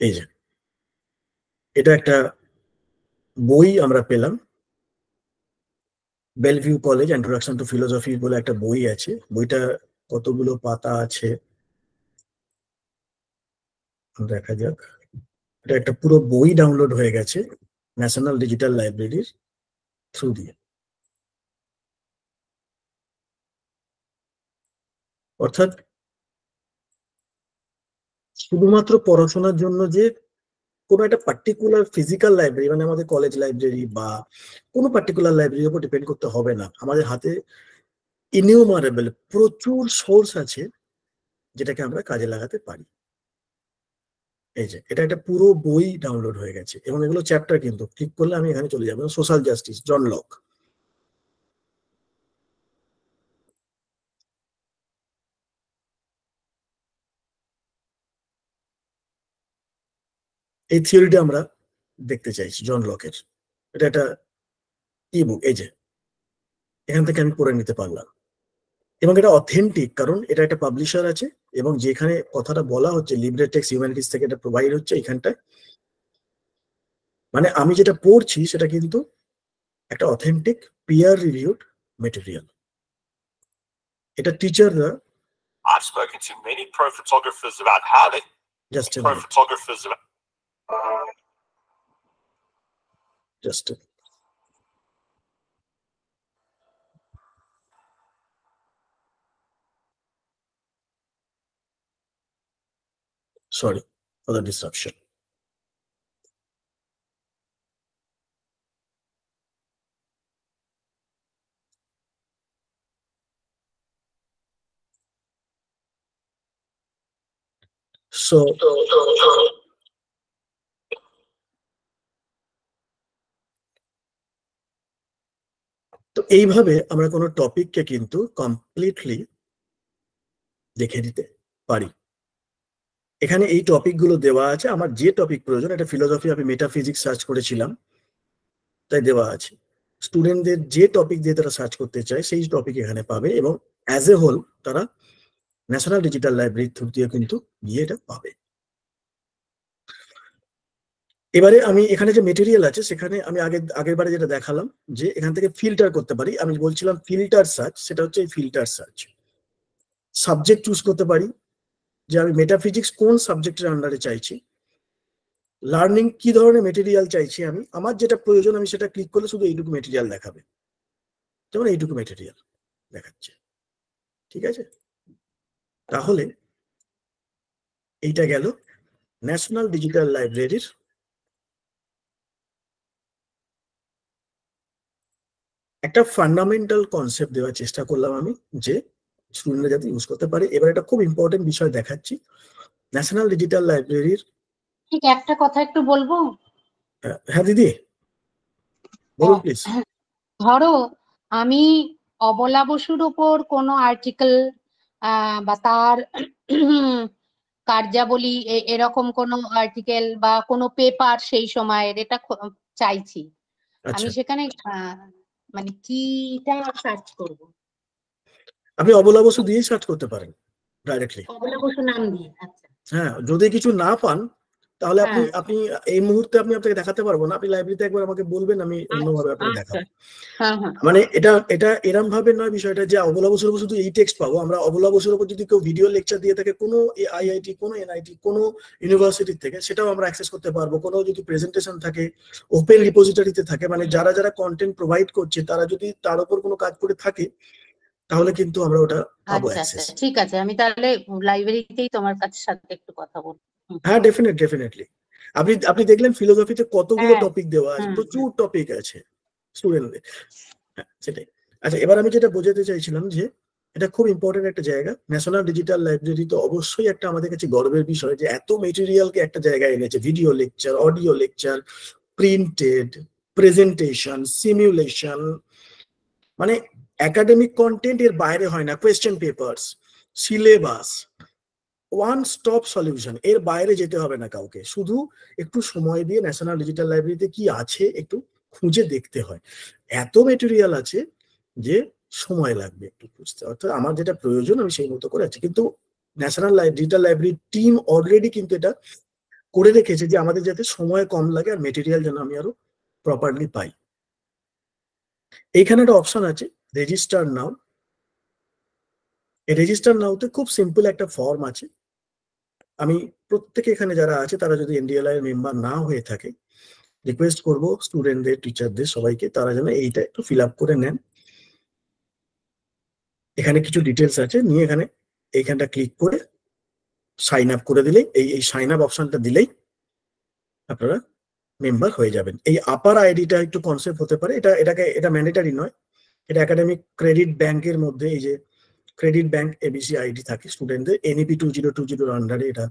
এই যে এটা একটা বই আমরা পেলাম Bellevue college introduction to philosophy বলে একটা বই আছে বইটা কতগুলো পাতা আছে দেখা যাক এটা একটা পুরো বই ডাউনলোড হয়ে গেছে ন্যাশনাল ডিজিটাল লাইব্রেরির থ্রু দিয়ে অর্থাৎ শুধুমাত্র পড়াশোনার জন্য যে কোনো একটা পার্টিকুলার ফিজিক্যাল লাইব্রেরি মানে আমাদের কলেজ লাইব্রেরি বা কোনো পার্টিকুলার লাইব্রেরির উপর ডিপেন্ড করতে হবে না আমাদের হাতে ইনিউমারেবল প্রচুর সোর্স আছে যেটাকে আমরা কাজে লাগাতে পারি এই যে এটা একটা পুরো বই ডাউনলোড হয়ে গেছে এবং এগুলো চ্যাপ্টার কিন্তু ক্লিক করলে আমি এখানে চলে যাবো সোশ্যাল জাস্টিস জন লক এই থিওরিটা আমরা দেখতে চাইছি জন লকের এটা একটা ই বুক এই যে এখান থেকে আমি পড়ে নিতে পারলাম এবং এটা অথেন্টিক কারণ এটা একটা পাবলিশার আছে এবং যেখানে কথাটা বলা হচ্ছে লিবরেটেক্স হিউম্যানিটিস থেকে এটা প্রোভাইড হচ্ছে এখানটায় মানে আমি যেটা পড়ছি সেটা কিন্তু একটা অথেন্টিক পিয়ার রিভিউড মেটেরিয়াল এটা টিচাররা I've spoken to many pro photographers about how they just pro photographers about Just sorry for the disruption. So, তো এইভাবে আমরা কোনো টপিককে কিন্তু কমপ্লিটলি দেখে দিতে পারি এখানে এই টপিকগুলো দেওয়া আছে আমার যে টপিক প্রয়োজন এটা ফিলোসফি আমি মেটাফিজিক্স সার্চ করেছিলাম তাই দেওয়া আছে স্টুডেন্টদের যে টপিক দিয়ে তারা সার্চ করতে চায় সেই টপিক এখানে পাবে এবং অ্যাজ এ হোল তারা ন্যাশনাল ডিজিটাল লাইব্রেরির থ্রু দিয়ে কিন্তু গিয়ে এটা পাবে এবারে আমি এখানে যে মেটেরিয়াল আছে সেখানে আমি আগে আগের বারে যেটা দেখালাম যে এখান থেকে ফিল্টার করতে পারি আমি বলছিলাম ফিল্টার সার্চ সেটা হচ্ছে ফিল্টার সার্চ সাবজেক্ট চুজ করতে পারি যে আমি মেটাফিজিক্স কোন সাবজেক্টের আন্ডারে চাইছি লার্নিং কি ধরনের মেটেরিয়াল চাইছি আমি আমার যেটা প্রয়োজন আমি সেটা ক্লিক করলে শুধু এইটুকু মেটেরিয়াল দেখাবে যেমন এইটুকু মেটেরিয়াল দেখাচ্ছে ঠিক আছে তাহলে এইটা গেল ন্যাশনাল ডিজিটাল লাইব্রেরির একটা ফান্ডামেন্টাল কনসেপ্ট দেওয়ার চেষ্টা করলাম আমি যে স্টুডেন্টরা যাতে ইউজ করতে পারে এবার এটা খুব ইম্পর্টেন্ট বিষয় দেখাচ্ছি ন্যাশনাল ডিজিটাল লাইব্রেরির ঠিক একটা কথা একটু বলবো হ্যাঁ, হ্যাঁ দিদি বলুন প্লিজ হ্যাঁ। ধরো আমি অবলা বসুর উপর কোনো আর্টিকেল বা তার কার্যাবলী এরকম কোনো আর্টিকেল বা কোনো পেপার সেই সময়ের এটা চাইছি আমি আচ্ছা। সেখানে মানে কিটা সার্চ করব আপনি অবলা বসু দিয়ে সার্চ করতে পারেন ডাইরেক্টলি অবলা বসু নাম দিয়ে আচ্ছা হ্যাঁ যদি কিছু না পান তাহলে আপনি হ্যাঁ। আপনি এই মুহূর্তে আপনি আপনাকে দেখাতে পারবো না আপনি লাইব্রেরিতে একবার আমাকে বলবেন আমি অন্যভাবে আচ্ছা, আপনাকে দেখাবো আচ্ছা। হ্যাঁ, হ্যাঁ। মানে এটা এটা এরম ভাবে নয় বিষয়টা যে অবলা বসুর শুধু এই টেক্সট পাবো আমরা অবলা বসুর উপর যদি কেউ ভিডিও লেকচার দিয়ে থাকে কোনো আইআইটি কোনো এনআইটি কোনো ইউনিভার্সিটি থেকে সেটাও আমরা অ্যাক্সেস করতে পারবো কোনো যদি প্রেজেন্টেশন থাকে ওপেন রিপোজিটরিতে থাকে মানে যারা যারা কন্টেন্ট প্রোভাইড করছে তারা যদি তার উপর কোনো কাজ করে থাকে তাহলে কিন্তু আমরা ওটা পাবো আচ্ছা, ঠিক আছে আমি তাহলে লাইব্রেরিতেই তোমার কাছে সাথে একটু কথা বলবো হ্যাঁ ডেফিনেট ডেফিনেটলি আপনি আপনি দেখলেন ফিলোসফিতে কতগুলো টপিক হ্যাঁ। দেওয়া আছে প্রচুর টপিক আছে স্টুডেন্টদের হ্যাঁ, সেটাই আচ্ছা এবার আমি যেটা বোঝাতে চাইছিলাম যে এটা খুব ইম্পর্টেন্ট একটা জায়গা ন্যাশনাল ডিজিটাল লাইব্রেরি তো অবশ্যই একটা আমাদের কাছে গর্বের বিষয় যে এত মেটেরিয়ালকে একটা জায়গায় এনেছে video lecture audio lecture printed presentation simulation মানে একাডেমিক কন্টেন্ট এর বাইরে হয় না question papers syllabus one stop solution এর বাইরে যেতে হবে না কাউকে শুধু একটু সময় দিয়ে ন্যাশনাল ডিজিটাল লাইব্রেরিতে কি আছে একটু খুঁজে দেখতে হয় এত মেটেরিয়াল আছে যে সময় লাগবে একটু খুঁজতে অর্থাৎ আমার যেটা প্রয়োজন আমি সেই মতো করে আছি কিন্তু national digital library team already কিন্তু এটা করে রেখেছে যে আমাদের যাতে সময় কম লাগে আর মেটেরিয়াল যেন আমি আরো প্রপারলি পাই এইখানে একটা অপশন আছে রেজিস্টার নাও রেজিস্টার নাওতে খুব সিম্পল একটা ফর্ম আছে আমি প্রত্যেকে এখানে যারা আছে তারা যদি এনডিএলআই এর মেম্বার না হয়ে থাকে রিকোয়েস্ট করব স্টুডেন্টদের টিচারদের সবাইকে তারা যেন এইটা একটু ফিল আপ করে নেন এখানে কিছু ডিটেলস আছে নিয়ে এখানে এইখানটা ক্লিক করে সাইন আপ করে দিলেই এই এই সাইন আপ অপশনটা দিলেই আপনারা মেম্বার হয়ে যাবেন এই আপার আইডিটা একটু কনসেপ্ট হতে পারে এটা এটাকে এটা ম্যান্ডেটারি নয় এটা একাডেমিক ক্রেডিট ব্যাংকের মধ্যে এই যে ক্রেডিট ব্যাংক এবিসি আইডি থাকে স্টুডেন্টদের এনইপি টু জিরো টু জিরোর আন্ডারে এটা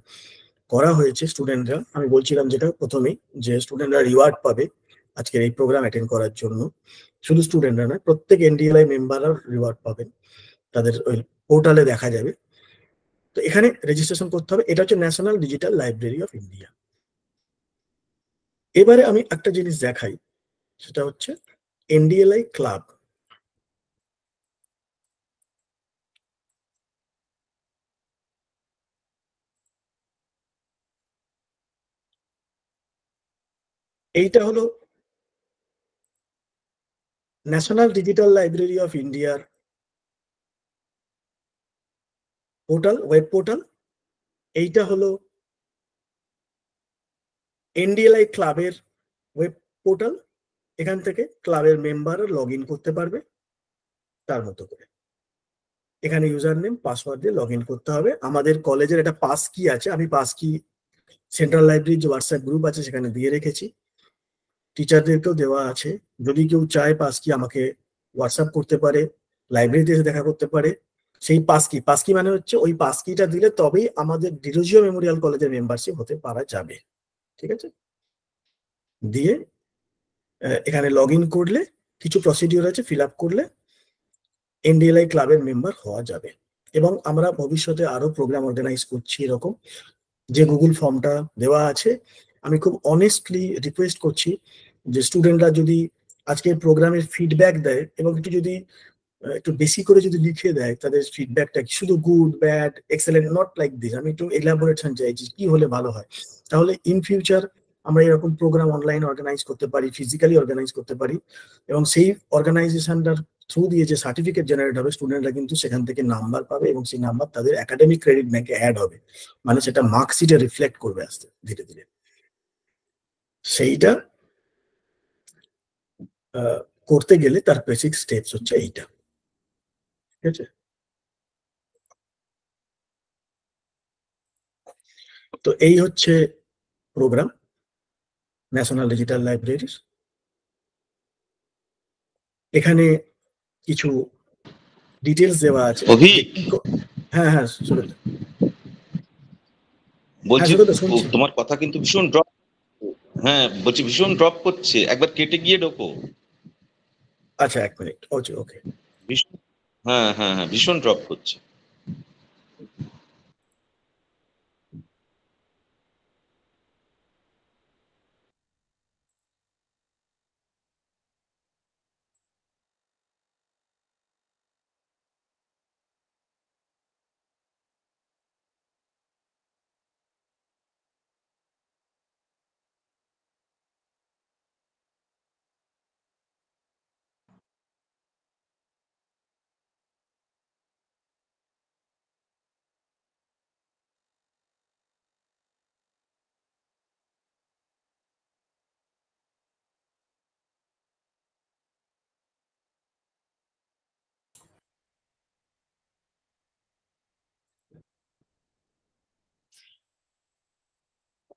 করা হয়েছে স্টুডেন্টরা আমি বলছিলাম যেটা প্রথমেই যে স্টুডেন্টরা রিওয়ার্ড পাবে আজকের এই প্রোগ্রাম অ্যাটেন্ড করার জন্য শুধু স্টুডেন্টরা নয় প্রত্যেক এনডিএলআই মেম্বাররা রিওয়ার্ড পাবেন তাদের ওই পোর্টালে দেখা যাবে তো এখানে রেজিস্ট্রেশন করতে হবে এটা হচ্ছে national digital library of India এবারে আমি একটা জিনিস দেখাই সেটা হচ্ছে এনডিএলআই ক্লাব এইটা হলো ন্যাশনাল ডিজিটাল লাইব্রেরি অফ ইন্ডিয়ার পোর্টাল ওয়েব পোর্টাল এইটা হলো এনডিএলআই ক্লাবের ওয়েব পোর্টাল এখান থেকে ক্লাবের মেম্বার লগ ইন করতে পারবে তার মতো করে এখানে ইউজার নেম পাসওয়ার্ড দিয়ে লগ ইন করতে হবে আমাদের কলেজের একটা পাস কি আছে আমি পাস কি সেন্ট্রাল লাইব্রেরির যে হোয়াটসঅ্যাপ গ্রুপ আছে সেখানে দিয়ে রেখেছি টিচারদেরকেও দেওয়া আছে যদি কেউ চায় পাস কি আমাকে হোয়াটসঅ্যাপ করতে পারে লাইব্রেরিতে এসে দেখা করতে পারে সেই পাসকি পাসকি মানে হচ্ছে ওই পাসকিটা দিলে তবেই আমাদের ডিরোজিও মেমোরিয়াল কলেজের মেম্বারশিপ হতে পারা যাবে ঠিক আছে দিয়ে এখানে লগ ইন করলে কিছু প্রসিডিওর আছে ফিল আপ করলে এনডিএলআই ক্লাবের মেম্বার হওয়া যাবে এবং আমরা ভবিষ্যতে আরো প্রোগ্রাম অর্গানাইজ করছি এরকম যে গুগল ফর্মটা দেওয়া আছে আমি খুব অনেস্টলি রিকোয়েস্ট করছি যে স্টুডেন্টরা যদি আজকের প্রোগ্রামের ফিডব্যাক দেয় এবং একটু যদি একটু বেশি করে যদি লিখে দেয় তাদের ফিডব্যাকটা কি শুধু good bad excellent not like this আমি একটু এলাবোরেশন চাইছি কি হলে ভালো হয় তাহলে ইন ফিউচার আমরা এরকম প্রোগ্রাম অনলাইন অর্গানাইজ করতে পারি ফিজিক্যালি অর্গানাইজ করতে পারি এবং সেই অর্গানাইজেশনটার থ্রু দিয়ে যে সার্টিফিকেট জেনারেট হবে স্টুডেন্টরা কিন্তু সেখান থেকে নাম্বার পাবে এবং সেই নাম্বার তাদের একাডেমিক ক্রেডিট ব্যাংকে অ্যাড হবে মানে সেটা মার্কশিটে রিফ্লেক্ট করবে আস্তে ধীরে ধীরে সেইটা করতে গেলে তার বেসিক স্টেপস হচ্ছে এইটা ঠিক আছে তো এই হচ্ছে প্রোগ্রাম ন্যাশনাল ডিজিটাল লাইব্রেরি এখানে কিছু ডিটেলস দেওয়া আছে হ্যাঁ হ্যাঁ সুরেন্দ্র বলছি হ্যাঁ, তোমার কথা কিন্তু ভীষণ ড্রপ হ্যাঁ বলছি ভীষণ ড্রপ করছে একবার কেটে গিয়ে ঢোকো আচ্ছা এক মিনিট ওকে ওকে ভীষণ হ্যাঁ হ্যাঁ হ্যাঁ ভীষণ ড্রপ করছে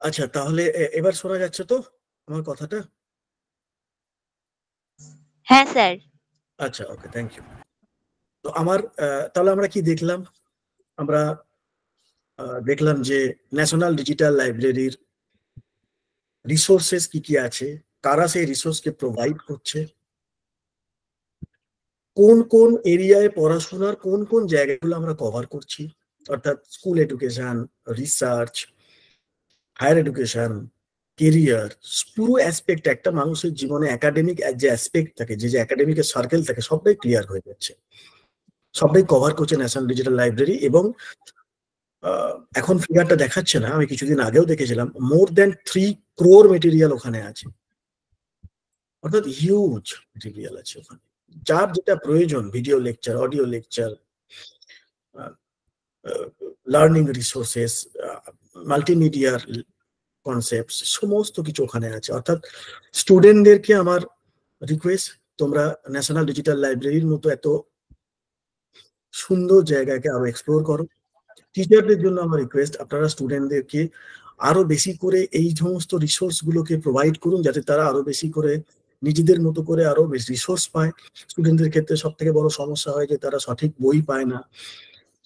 আচ্ছা তাহলে এবার শোনা যাচ্ছে তো আমার কথাটা হ্যাঁ স্যার আচ্ছা ওকে থ্যাংক ইউ তো আমার তাহলে আমরা কি দেখলাম আমরা দেখলাম যে ন্যাশনাল ডিজিটাল লাইব্রেরির রিসোর্সেস কি কি আছে কারা সেই রিসোর্সকে প্রোভাইড করছে কোন কোন এরিয়ায় পড়াশোনার কোন কোন জায়গাগুলো আমরা কভার করছি অর্থাৎ school education research higher education career পুরো অ্যাসপেক্ট একটা মানুষের জীবনে একাডেমিক যে অ্যাসপেক্ট থাকে যে যে একাডেমিক সার্কেল থাকে সবটাই ক্লিয়ার হয়ে যাচ্ছে সবটাই কভার করছে ন্যাশনাল ডিজিটাল লাইব্রেরি এবং এখন ফিগারটা দেখাচ্ছে না আমি কিছুদিন আগেও দেখেছিলাম more than three crore material ওখানে আছে অর্থাৎ হিউজ মেটেরিয়াল আছে ওখানে যার যেটা প্রয়োজন video lecture audio lecture learning resources মাল্টিমিডিয়ার কনসেপ্ট সমস্ত কিছু ওখানে আছে অর্থাৎ স্টুডেন্টদেরকে আমার রিকোয়েস্ট তোমরা ন্যাশনাল ডিজিটাল লাইব্রেরির মতো এত সুন্দর জায়গাকে আরো এক্সপ্লোর করো টিচারদের জন্য আমার রিকোয়েস্ট আপনারা স্টুডেন্টদেরকে আরো বেশি করে এই সমস্ত রিসোর্স গুলোকে প্রোভাইড করুন যাতে তারা আরো বেশি করে নিজেদের মতো করে আরো বেশি রিসোর্স পায় স্টুডেন্টদের ক্ষেত্রে সব থেকে বড় সমস্যা হয় যে তারা সঠিক বই পায় না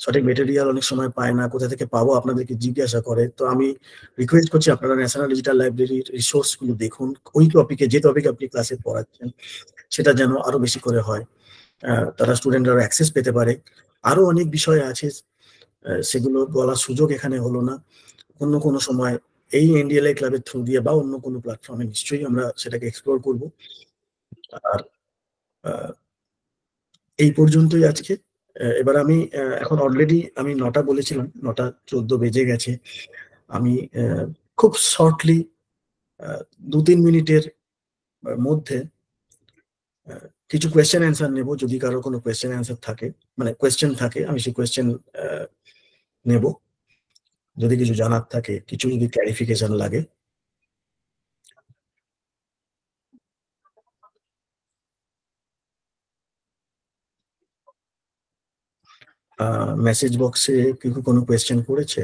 সঠিক মেটেরিয়াল অনেক সময় পায় না কোথা থেকে পাবো আপনাদেরকে জিজ্ঞাসা করে তো আমি রিকোয়েস্ট করছি আপনারা ন্যাশনাল ডিজিটাল লাইব্রেরির রিসোর্স গুলো দেখুন ওই টপিকে যে টপিকে আপনি ক্লাসে পড়াচ্ছেন সেটা যেন আরো বেশি করে হয় তারা স্টুডেন্টরা অ্যাক্সেস পেতে পারে আরো অনেক বিষয় আছে সেগুলো বলার সুযোগ এখানে হলো না অন্য কোনো সময় এই এনডিএলআই ক্লাবের থ্রু দিয়ে বা অন্য কোনো প্ল্যাটফর্মে নিশ্চয়ই আমরা সেটাকে এক্সপ্লোর করব আর এই পর্যন্তই আজকে এবার আমি এখন অলরেডি আমি নটা বলেছিলাম নটা চোদ্দ বেজে গেছে আমি খুব শর্টলি দু তিন মিনিটের মধ্যে কিছু কোয়েশ্চেন অ্যান্সার নেব যদি কারো কোনো কোয়েশ্চেন অ্যান্সার থাকে মানে কোয়েশ্চেন থাকে আমি সেই কোয়েশ্চেন নেব যদি কিছু জানার থাকে কিছু যদি ক্যারিফিকেশন লাগে মেসেজ বক্সে কেউ কোনো কোয়েশ্চেন করেছে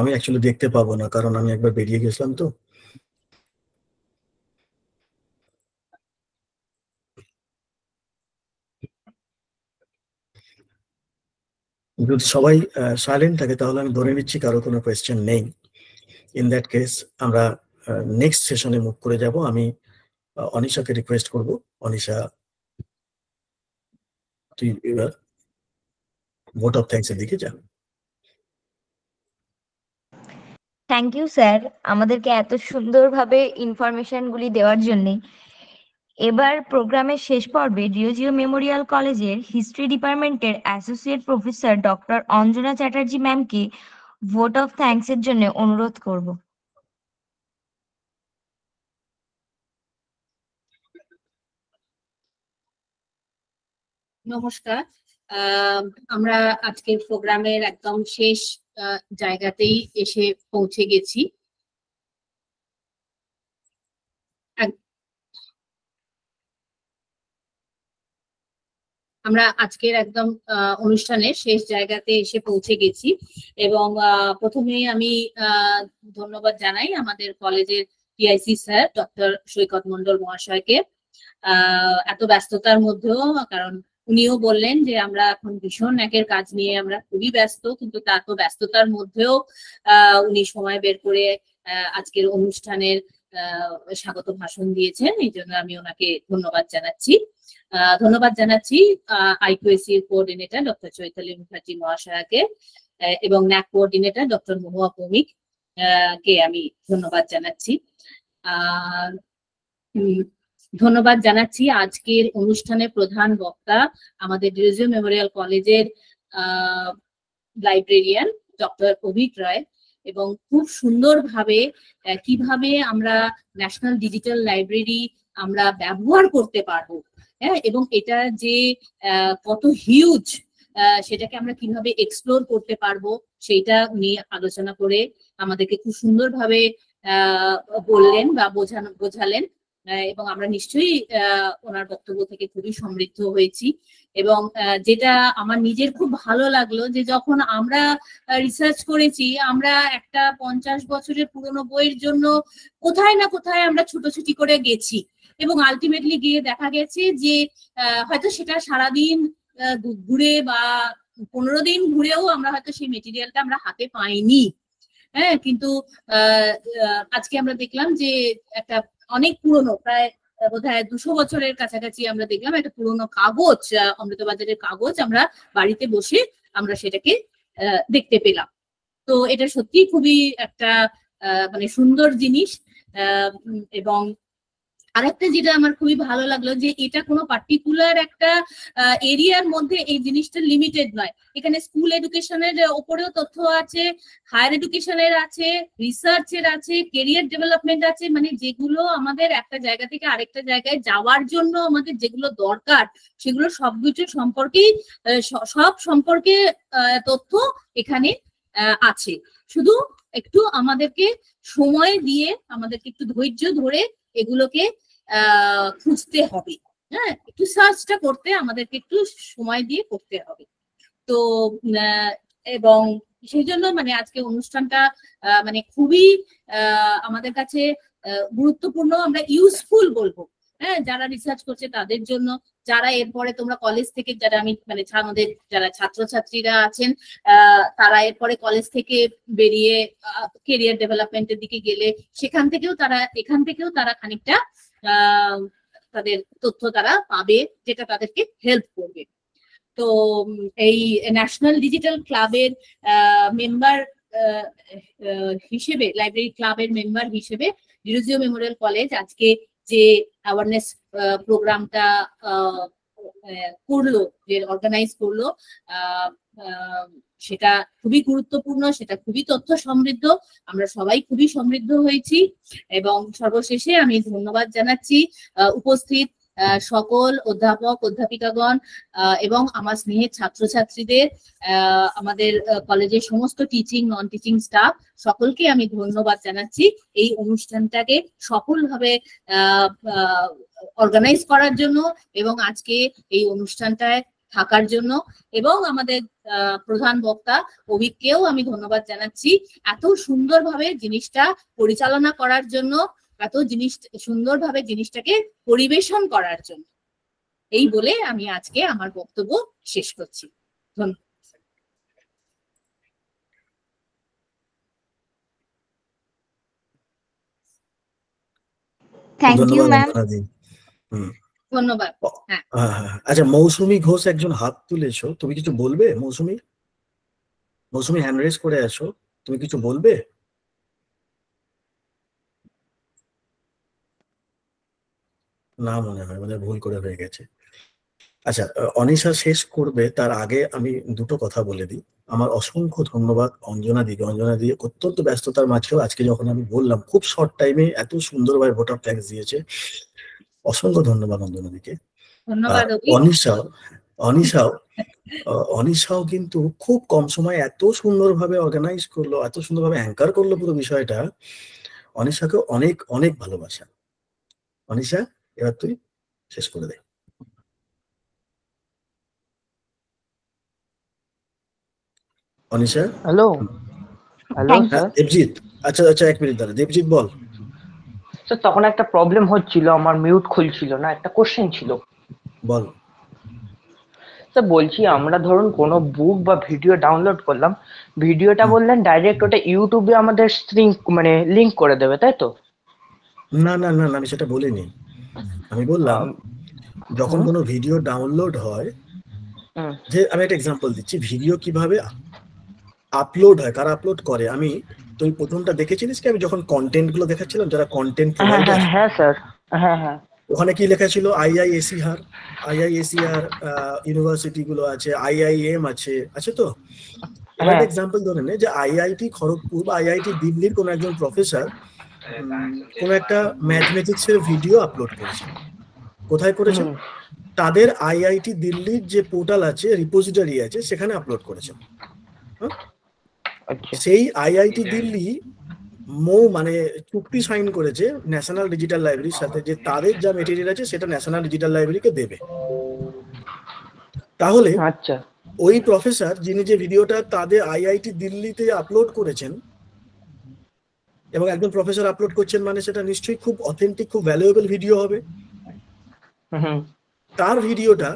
আমি অ্যাকচুয়ালি দেখতে পাবো না কারণ আমি একবার বেরিয়ে গেছিলাম তো যদি সবাই সাইলেন্ট থাকে তাহলে আমি ধরে নিচ্ছি কারো কোনো কোয়েশ্চেন নেই ইন দ্যাট কেস আমরা নেক্সট সেশনে মুখ করে যাব আমি অনিশাকে রিকোয়েস্ট করব অনিশা তুই এবার ভোট অফ থ্যাংকস এর দিকে যান থ্যাংক ইউ স্যার আমাদেরকে এত সুন্দরভাবে ইনফরমেশন গুলি দেওয়ার জন্য এবার প্রোগ্রামের শেষ পর্বে ডিওজিও মেমোরিয়াল কলেজের হিস্ট্রি ডিপার্টমেন্টের associate professor doctor Anjana Chatterjee ম্যামকে ভোট অফ থ্যাংকস এর জন্য অনুরোধ করব নমস্কার আমরা আজকের প্রোগ্রামের একদম শেষ জায়গাতেই এসে পৌঁছে গেছি আমরা আজকের একদম অনুষ্ঠানের শেষ জায়গাতে এসে পৌঁছে গেছি এবং প্রথমেই আমি ধন্যবাদ জানাই আমাদের কলেজের TIC sir doctor Saikat Mondal মহাশয়কে এত ব্যস্ততার মধ্যেও কারণ উনিও বললেন যে আমরা এখন ভীষণ একের কাজ নিয়ে আমরা খুবই ব্যস্ত কিন্তু তা তো ব্যস্ততার মধ্যেও উনি সময় বের করে আজকের অনুষ্ঠানের স্বাগত ভাষণ দিয়েছেন এই জন্য আমি ওনাকে ধন্যবাদ জানাচ্ছি ধন্যবাদ জানাচ্ছি IQAC coordinator doctor Chaitali Mukherjee মহাশয়াকে এবং NAAC coordinator doctor Mahua Bhowmik কে আমি ধন্যবাদ জানাচ্ছি ধন্যবাদ জানাচ্ছি আজকের অনুষ্ঠানে প্রধান বক্তা আমাদের ডিভিজিও মেমোরিয়াল কলেজের লাইব্রেরিয়ান ডক্টর অভিক রায় এবং খুব সুন্দরভাবে কিভাবে আমরা ন্যাশনাল ডিজিটাল লাইব্রেরি আমরা ব্যবহার করতে পারবো হ্যাঁ এবং এটা যে কত হিউজ সেটাকে আমরা কিভাবে এক্সপ্লোর করতে পারবো সেইটা উনি আলোচনা করে আমাদেরকে খুব সুন্দরভাবে বললেন বা বোঝানো বোঝালেন এবং আমরা নিশ্চয়ই ওনার বক্তব্য থেকে খুবই সমৃদ্ধ হয়েছি এবং যেটা আমার নিজের খুব ভালো লাগলো যে যখন আমরা রিসার্চ করেছি আমরা একটা পঞ্চাশ বছরের পুরনো বইয়ের জন্য কোথায় না কোথায় আমরা ছুটোছুটি করে গেছি এবং আলটিমেটলি গিয়ে দেখা গেছে যে হয়তো সেটা সারাদিন ঘুরে বা পনেরো দিন ঘুরেও আমরা হয়তো সেই মেটেরিয়ালটা আমরা হাতে পাইনি হ্যাঁ কিন্তু আজকে আমরা দেখলাম যে একটা অনেক পুরনো প্রায় বোধ হয় দুশো বছরের কাছাকাছি আমরা দেখলাম একটা পুরনো কাগজ অমৃতবাজারের কাগজ আমরা বাড়িতে বসে আমরা সেটাকে দেখতে পেলাম তো এটা সত্যি খুবই একটা মানে সুন্দর জিনিস এবং আরেকটা যেটা আমার খুবই ভালো লাগলো যে এটা কোনো পার্টিকুলার একটা এরিয়ার মধ্যে এই জিনিসটা লিমিটেড নয় এখানে স্কুল এডুকেশনের ওপরেও তথ্য আছে হায়ার এডুকেশনের আছে রিসার্চের আছে কেরিয়ার ডেভেলপমেন্ট আছে মানে যেগুলো আমাদের একটা জায়গা থেকে আরেকটা জায়গায় যাওয়ার জন্য আমাদের যেগুলো দরকার সেগুলো সবকিছু সম্পর্কেই সব সম্পর্কে তথ্য এখানে আছে শুধু একটু আমাদেরকে সময় দিয়ে আমাদেরকে একটু ধৈর্য ধরে এগুলোকে খুঁজতে হবে হ্যাঁ একটু সার্চটা করতে আমাদেরকে একটু সময় দিয়ে করতে হবে তো এবং সেই জন্য মানে আজকে অনুষ্ঠানটা মানে খুবই আমাদের কাছে গুরুত্বপূর্ণ আমরা ইউজফুল বলবো হ্যাঁ যারা রিসার্চ করছে তাদের জন্য যারা এরপরে তোমরা কলেজ থেকে যারা আমি মানে আমাদের যারা ছাত্রছাত্রীরা আছেন তারা এরপরে কলেজ থেকে বেরিয়ে কেরিয়ার ডেভেলপমেন্টের দিকে গেলে সেখান থেকেও তারা এখান থেকেও তারা খানিকটা তাদের তথ্য তারা পাবে যেটা তাদেরকে হেল্প করবে তো এই ন্যাশনাল ডিজিটাল ক্লাবের মেম্বার হিসেবে লাইব্রেরি ক্লাবের মেম্বার হিসেবে ডিরুজিও মেমোরিয়াল কলেজ আজকে যে অ্যাওয়ারনেস প্রোগ্রামটা করলো যে অর্গানাইজ করলো সেটা খুবই গুরুত্বপূর্ণ সেটা খুবই তথ্য সমৃদ্ধ আমরা সবাই খুবই সমৃদ্ধ হয়েছি এবং সর্বশেষে আমি ধন্যবাদ জানাচ্ছি উপস্থিত সকল অধ্যাপক অধ্যাপিকাগণ এবং আমার স্নেহের ছাত্রছাত্রীদের আমাদের কলেজের সমস্ত টিচিং নন টিচিং স্টাফ সকলকে আমি ধন্যবাদ জানাচ্ছি এই অনুষ্ঠানটাকে সফলভাবে অর্গানাইজ করার জন্য এবং আজকে এই অনুষ্ঠানটায় থাকার জন্য এবং আমাদের প্রধান বক্তা অভিককেও আমি ধন্যবাদ জানাচ্ছি এত সুন্দরভাবে জিনিসটা পরিচালনা করার জন্য এত জিনিস সুন্দরভাবে জিনিসটাকে পরিবেশন করার জন্য এই বলে আমি আজকে আমার বক্তব্য শেষ করছি ধন্যবাদ থ্যাংক ইউ ম্যাম ধন্যবাদ হ্যাঁ। আচ্ছা মৌসুমী ঘোষ একজন হাত তুলেছো তুমি কিছু বলবে মৌসুমী মৌসুমী হ্যান্ড রেজ করে আছো তুমি কিছু বলবে না মনে হয় মানে ভুল করে হয়ে গেছে আচ্ছা অনিশা শেষ করবে তার আগে আমি দুটো কথা বলে দিই আমার অসংখ্য ধন্যবাদ অঞ্জনা দিকে অঞ্জনা দিয়ে অত্যন্ত ব্যস্ততার মাঝেও আজকে যখন আমি বললাম খুব শর্ট টাইমে এত সুন্দরভাবে ভোটার ট্যাক্স দিয়েছে অসংখ্য ধন্যবাদ অঞ্জনাদিকে অনিশাও অনিশাও অনিশাও কিন্তু খুব কম সময় এত সুন্দরভাবে অর্গানাইজ করলো এত সুন্দরভাবে অ্যাঙ্কার করলো পুরো বিষয়টা অনিশাকে অনেক অনেক ভালোবাসা অনিশা এবার তুই শেষ করে দে অনিশা হ্যালো হ্যালো দেবজিৎ আচ্ছা আচ্ছা এক মিনিট দাঁড়া দেবজিৎ বল তো তখন একটা প্রবলেম হচ্ছিল আমার মিউট খুলছিল না একটা কোশ্চেন ছিল বল তো বলছি আমরা ধরুন কোনো বুক বা ভিডিও ডাউনলোড করলাম ভিডিওটা বললেন ডাইরেক্ট ওটা ইউটিউবে আমাদের স্ট্রিং মানে লিংক করে দেবে তাই তো না না না আমি সেটা বলিনি আমি বললাম যখন কোনো ভিডিও ডাউনলোড হয় যে আমি একটা এক্সাম্পল দিচ্ছি ভিডিও কিভাবে আপলোড হয় কারা আপলোড করে আমি তুই প্রথমটা দেখেছিলিস কি আমি যখন কন্টেন্ট গুলো দেখাচ্ছিলাম যারা কন্টেন্ট হ্যাঁ স্যার হ্যাঁ, হ্যাঁ হ্যাঁ ওখানে কি লেখা ছিল আইআইএসিআর আইআইএসিআর ইউনিভার্সিটি গুলো আছে আইআইএম আছে আছে তো একটা এক্সাম্পল হ্যাঁ। ধরে নে যে আইআইটি খড়গপুর বা আইআইটি দিল্লির কোন একজন প্রফেসর কোন একটা ম্যাথমেটিক্সের ভিডিও আপলোড করেছে কোথায় করেছে তাদের আইআইটি দিল্লির যে পোর্টাল আছে রিপোজিটরি আছে সেখানে আপলোড করেছে হ্যাঁ? আচ্ছা। সেই আইআইটি দিল্লি মো মানে চুক্তি সাইন করেছে ন্যাশনাল ডিজিটাল লাইব্রেরির সাথে যে আচ্ছা। তাদের যা মেটেরিয়াল আছে সেটা ন্যাশনাল ডিজিটাল লাইব্রেরিকে দেবে তাহলে আচ্ছা ওই প্রফেসর যিনি যে ভিডিওটা তাদের আইআইটি দিল্লিতে আপলোড করেছেন এবং একজন প্রফেসর আপলোড করছেন মানে সেটা নিশ্চয়ই খুব অথেন্টিক খুব ভ্যালুয়েবল ভিডিও হবে তার ভিডিওটা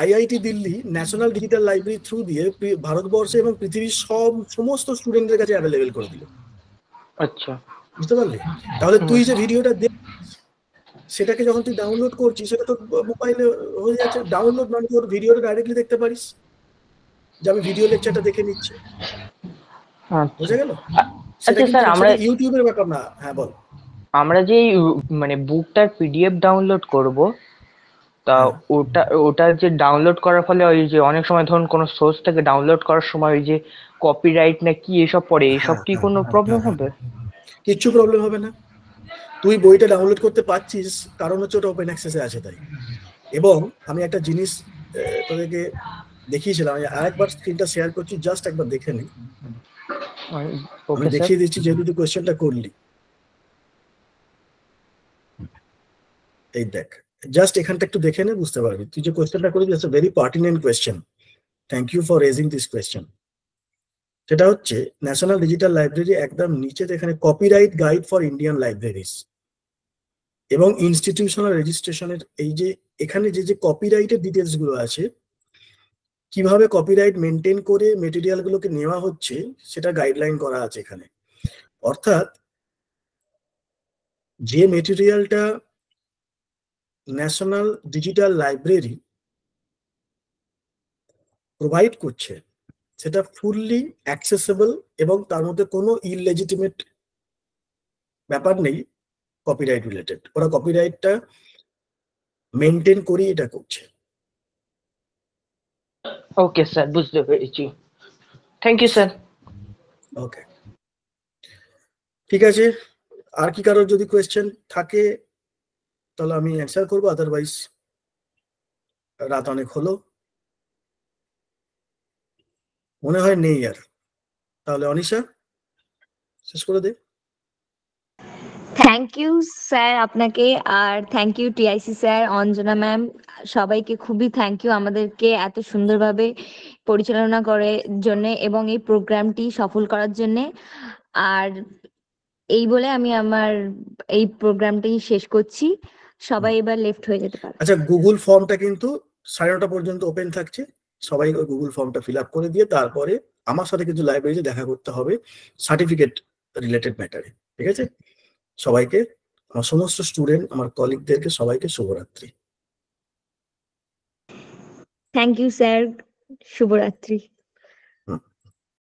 IIT Delhi national digital library through দিয়ে ভারতবর্ষে এবং পৃথিবীর সব সমস্ত স্টুডেন্টদের কাছে অ্যাভেলেবেল করে দিল আচ্ছা বুঝতে পারলি তাহলে তুই যে ভিডিওটা দেখ সেটাকে যখন তুই ডাউনলোড করছিস সেটা তোর মোবাইলে হয়ে যাচ্ছে ডাউনলোড মানে তোর ভিডিওটা ডাইরেক্টলি দেখতে পারিস যে আমি ভিডিও লেকচারটা দেখে নিচ্ছি আচ্ছা। বুঝে গেল আচ্ছা স্যার আমরা ইউটিউবের ব্যাপার না হ্যাঁ বল আমরা যে মানে বুকটার পিডিএফ ডাউনলোড করব তা হ্যাঁ। ওটা ওটা যে ডাউনলোড করার ফলে ওই যে অনেক সময় ধরুন কোনো সোর্স থেকে ডাউনলোড করার সময় ওই যে কপিরাইট না কি এসব পড়ে হ্যাঁ, এসব কি হ্যাঁ, কোনো প্রবলেম হবে কিচ্ছু প্রবলেম হবে না তুই বইটা ডাউনলোড করতে পারছিস কারণ হচ্ছে ওটা ওপেন অ্যাক্সেসে আছে তাই এবং আমি একটা জিনিস তোদেরকে দেখিয়েছিলাম আরেকবার স্ক্রিনটা শেয়ার করছি জাস্ট একবার দেখে নিই আমি দেখিয়ে দিচ্ছি যেহেতু তুই কোয়েশ্চেনটা করলি এই দেখ জাস্ট এখানটা একটু দেখে নে বুঝতে পারবি তুই যে কোয়েশ্চেনটা করেছিস it's very pertinent question thank you for raising this question সেটা হচ্ছে ন্যাশনাল ডিজিটাল লাইব্রেরি একদম নিচেতে এখানে copyright guide for Indian libraries এবং ইনস্টিটিউশনাল রেজিস্ট্রেশনের এই যে এখানে যে যে কপিরাইটের ডিটেলস গুলো আছে কিভাবে কপিরাইট মেনটেন করে মেটেরিয়াল গুলোকে নেওয়া হচ্ছে সেটা গাইডলাইন করা আছে এখানে অর্থাৎ যে মেটেরিয়ালটা ন্যাশনাল ডিজিটাল লাইব্রেরি প্রোভাইড করছে সেটা ফুললি অ্যাক্সেসেবল এবং তার মধ্যে কোনো ইলেজিটিমেট ব্যাপার নেই কপিরাইট রিলেটেড ওরা কপিরাইটটা মেনটেন করি এটা করছে ওকে স্যার বুঝতে পেরেছি থ্যাংক ইউ স্যার ওকে ঠিক আছে আর কি কারোর যদি কোয়েশ্চেন থাকে তাহলে আমি অ্যান্সার করবো আদারওয়াইজ রাত অনেক হলো মনে হয় নেই আর তাহলে অনিশা শেষ করে দে থ্যাংক ইউ স্যার আপনাকে আর thank you TIC sir Anjana ma'am সবাইকে খুবই থ্যাংক ইউ আমাদেরকে এত সুন্দরভাবে পরিচালনা করে জন্য এবং এই প্রোগ্রামটি সফল করার জন্য আর এই বলে আমি আমার এই প্রোগ্রামটি শেষ করছি সবাই এবার লেফট হয়ে যেতে পারে আচ্ছা গুগল ফর্মটা কিন্তু সাড়ে নটা পর্যন্ত ওপেন থাকছে সবাই ওই গুগল ফর্মটা ফিল আপ করে দিয়ে তারপরে আমার সাথে কিন্তু লাইব্রেরিতে দেখা করতে হবে সার্টিফিকেট রিলেটেড ম্যাটারে ঠিক আছে সবাইকে আমার সমস্ত স্টুডেন্ট আমার কলিগদেরকে সবাইকে শুভরাত্রি থ্যাংক ইউ স্যার শুভরাত্রি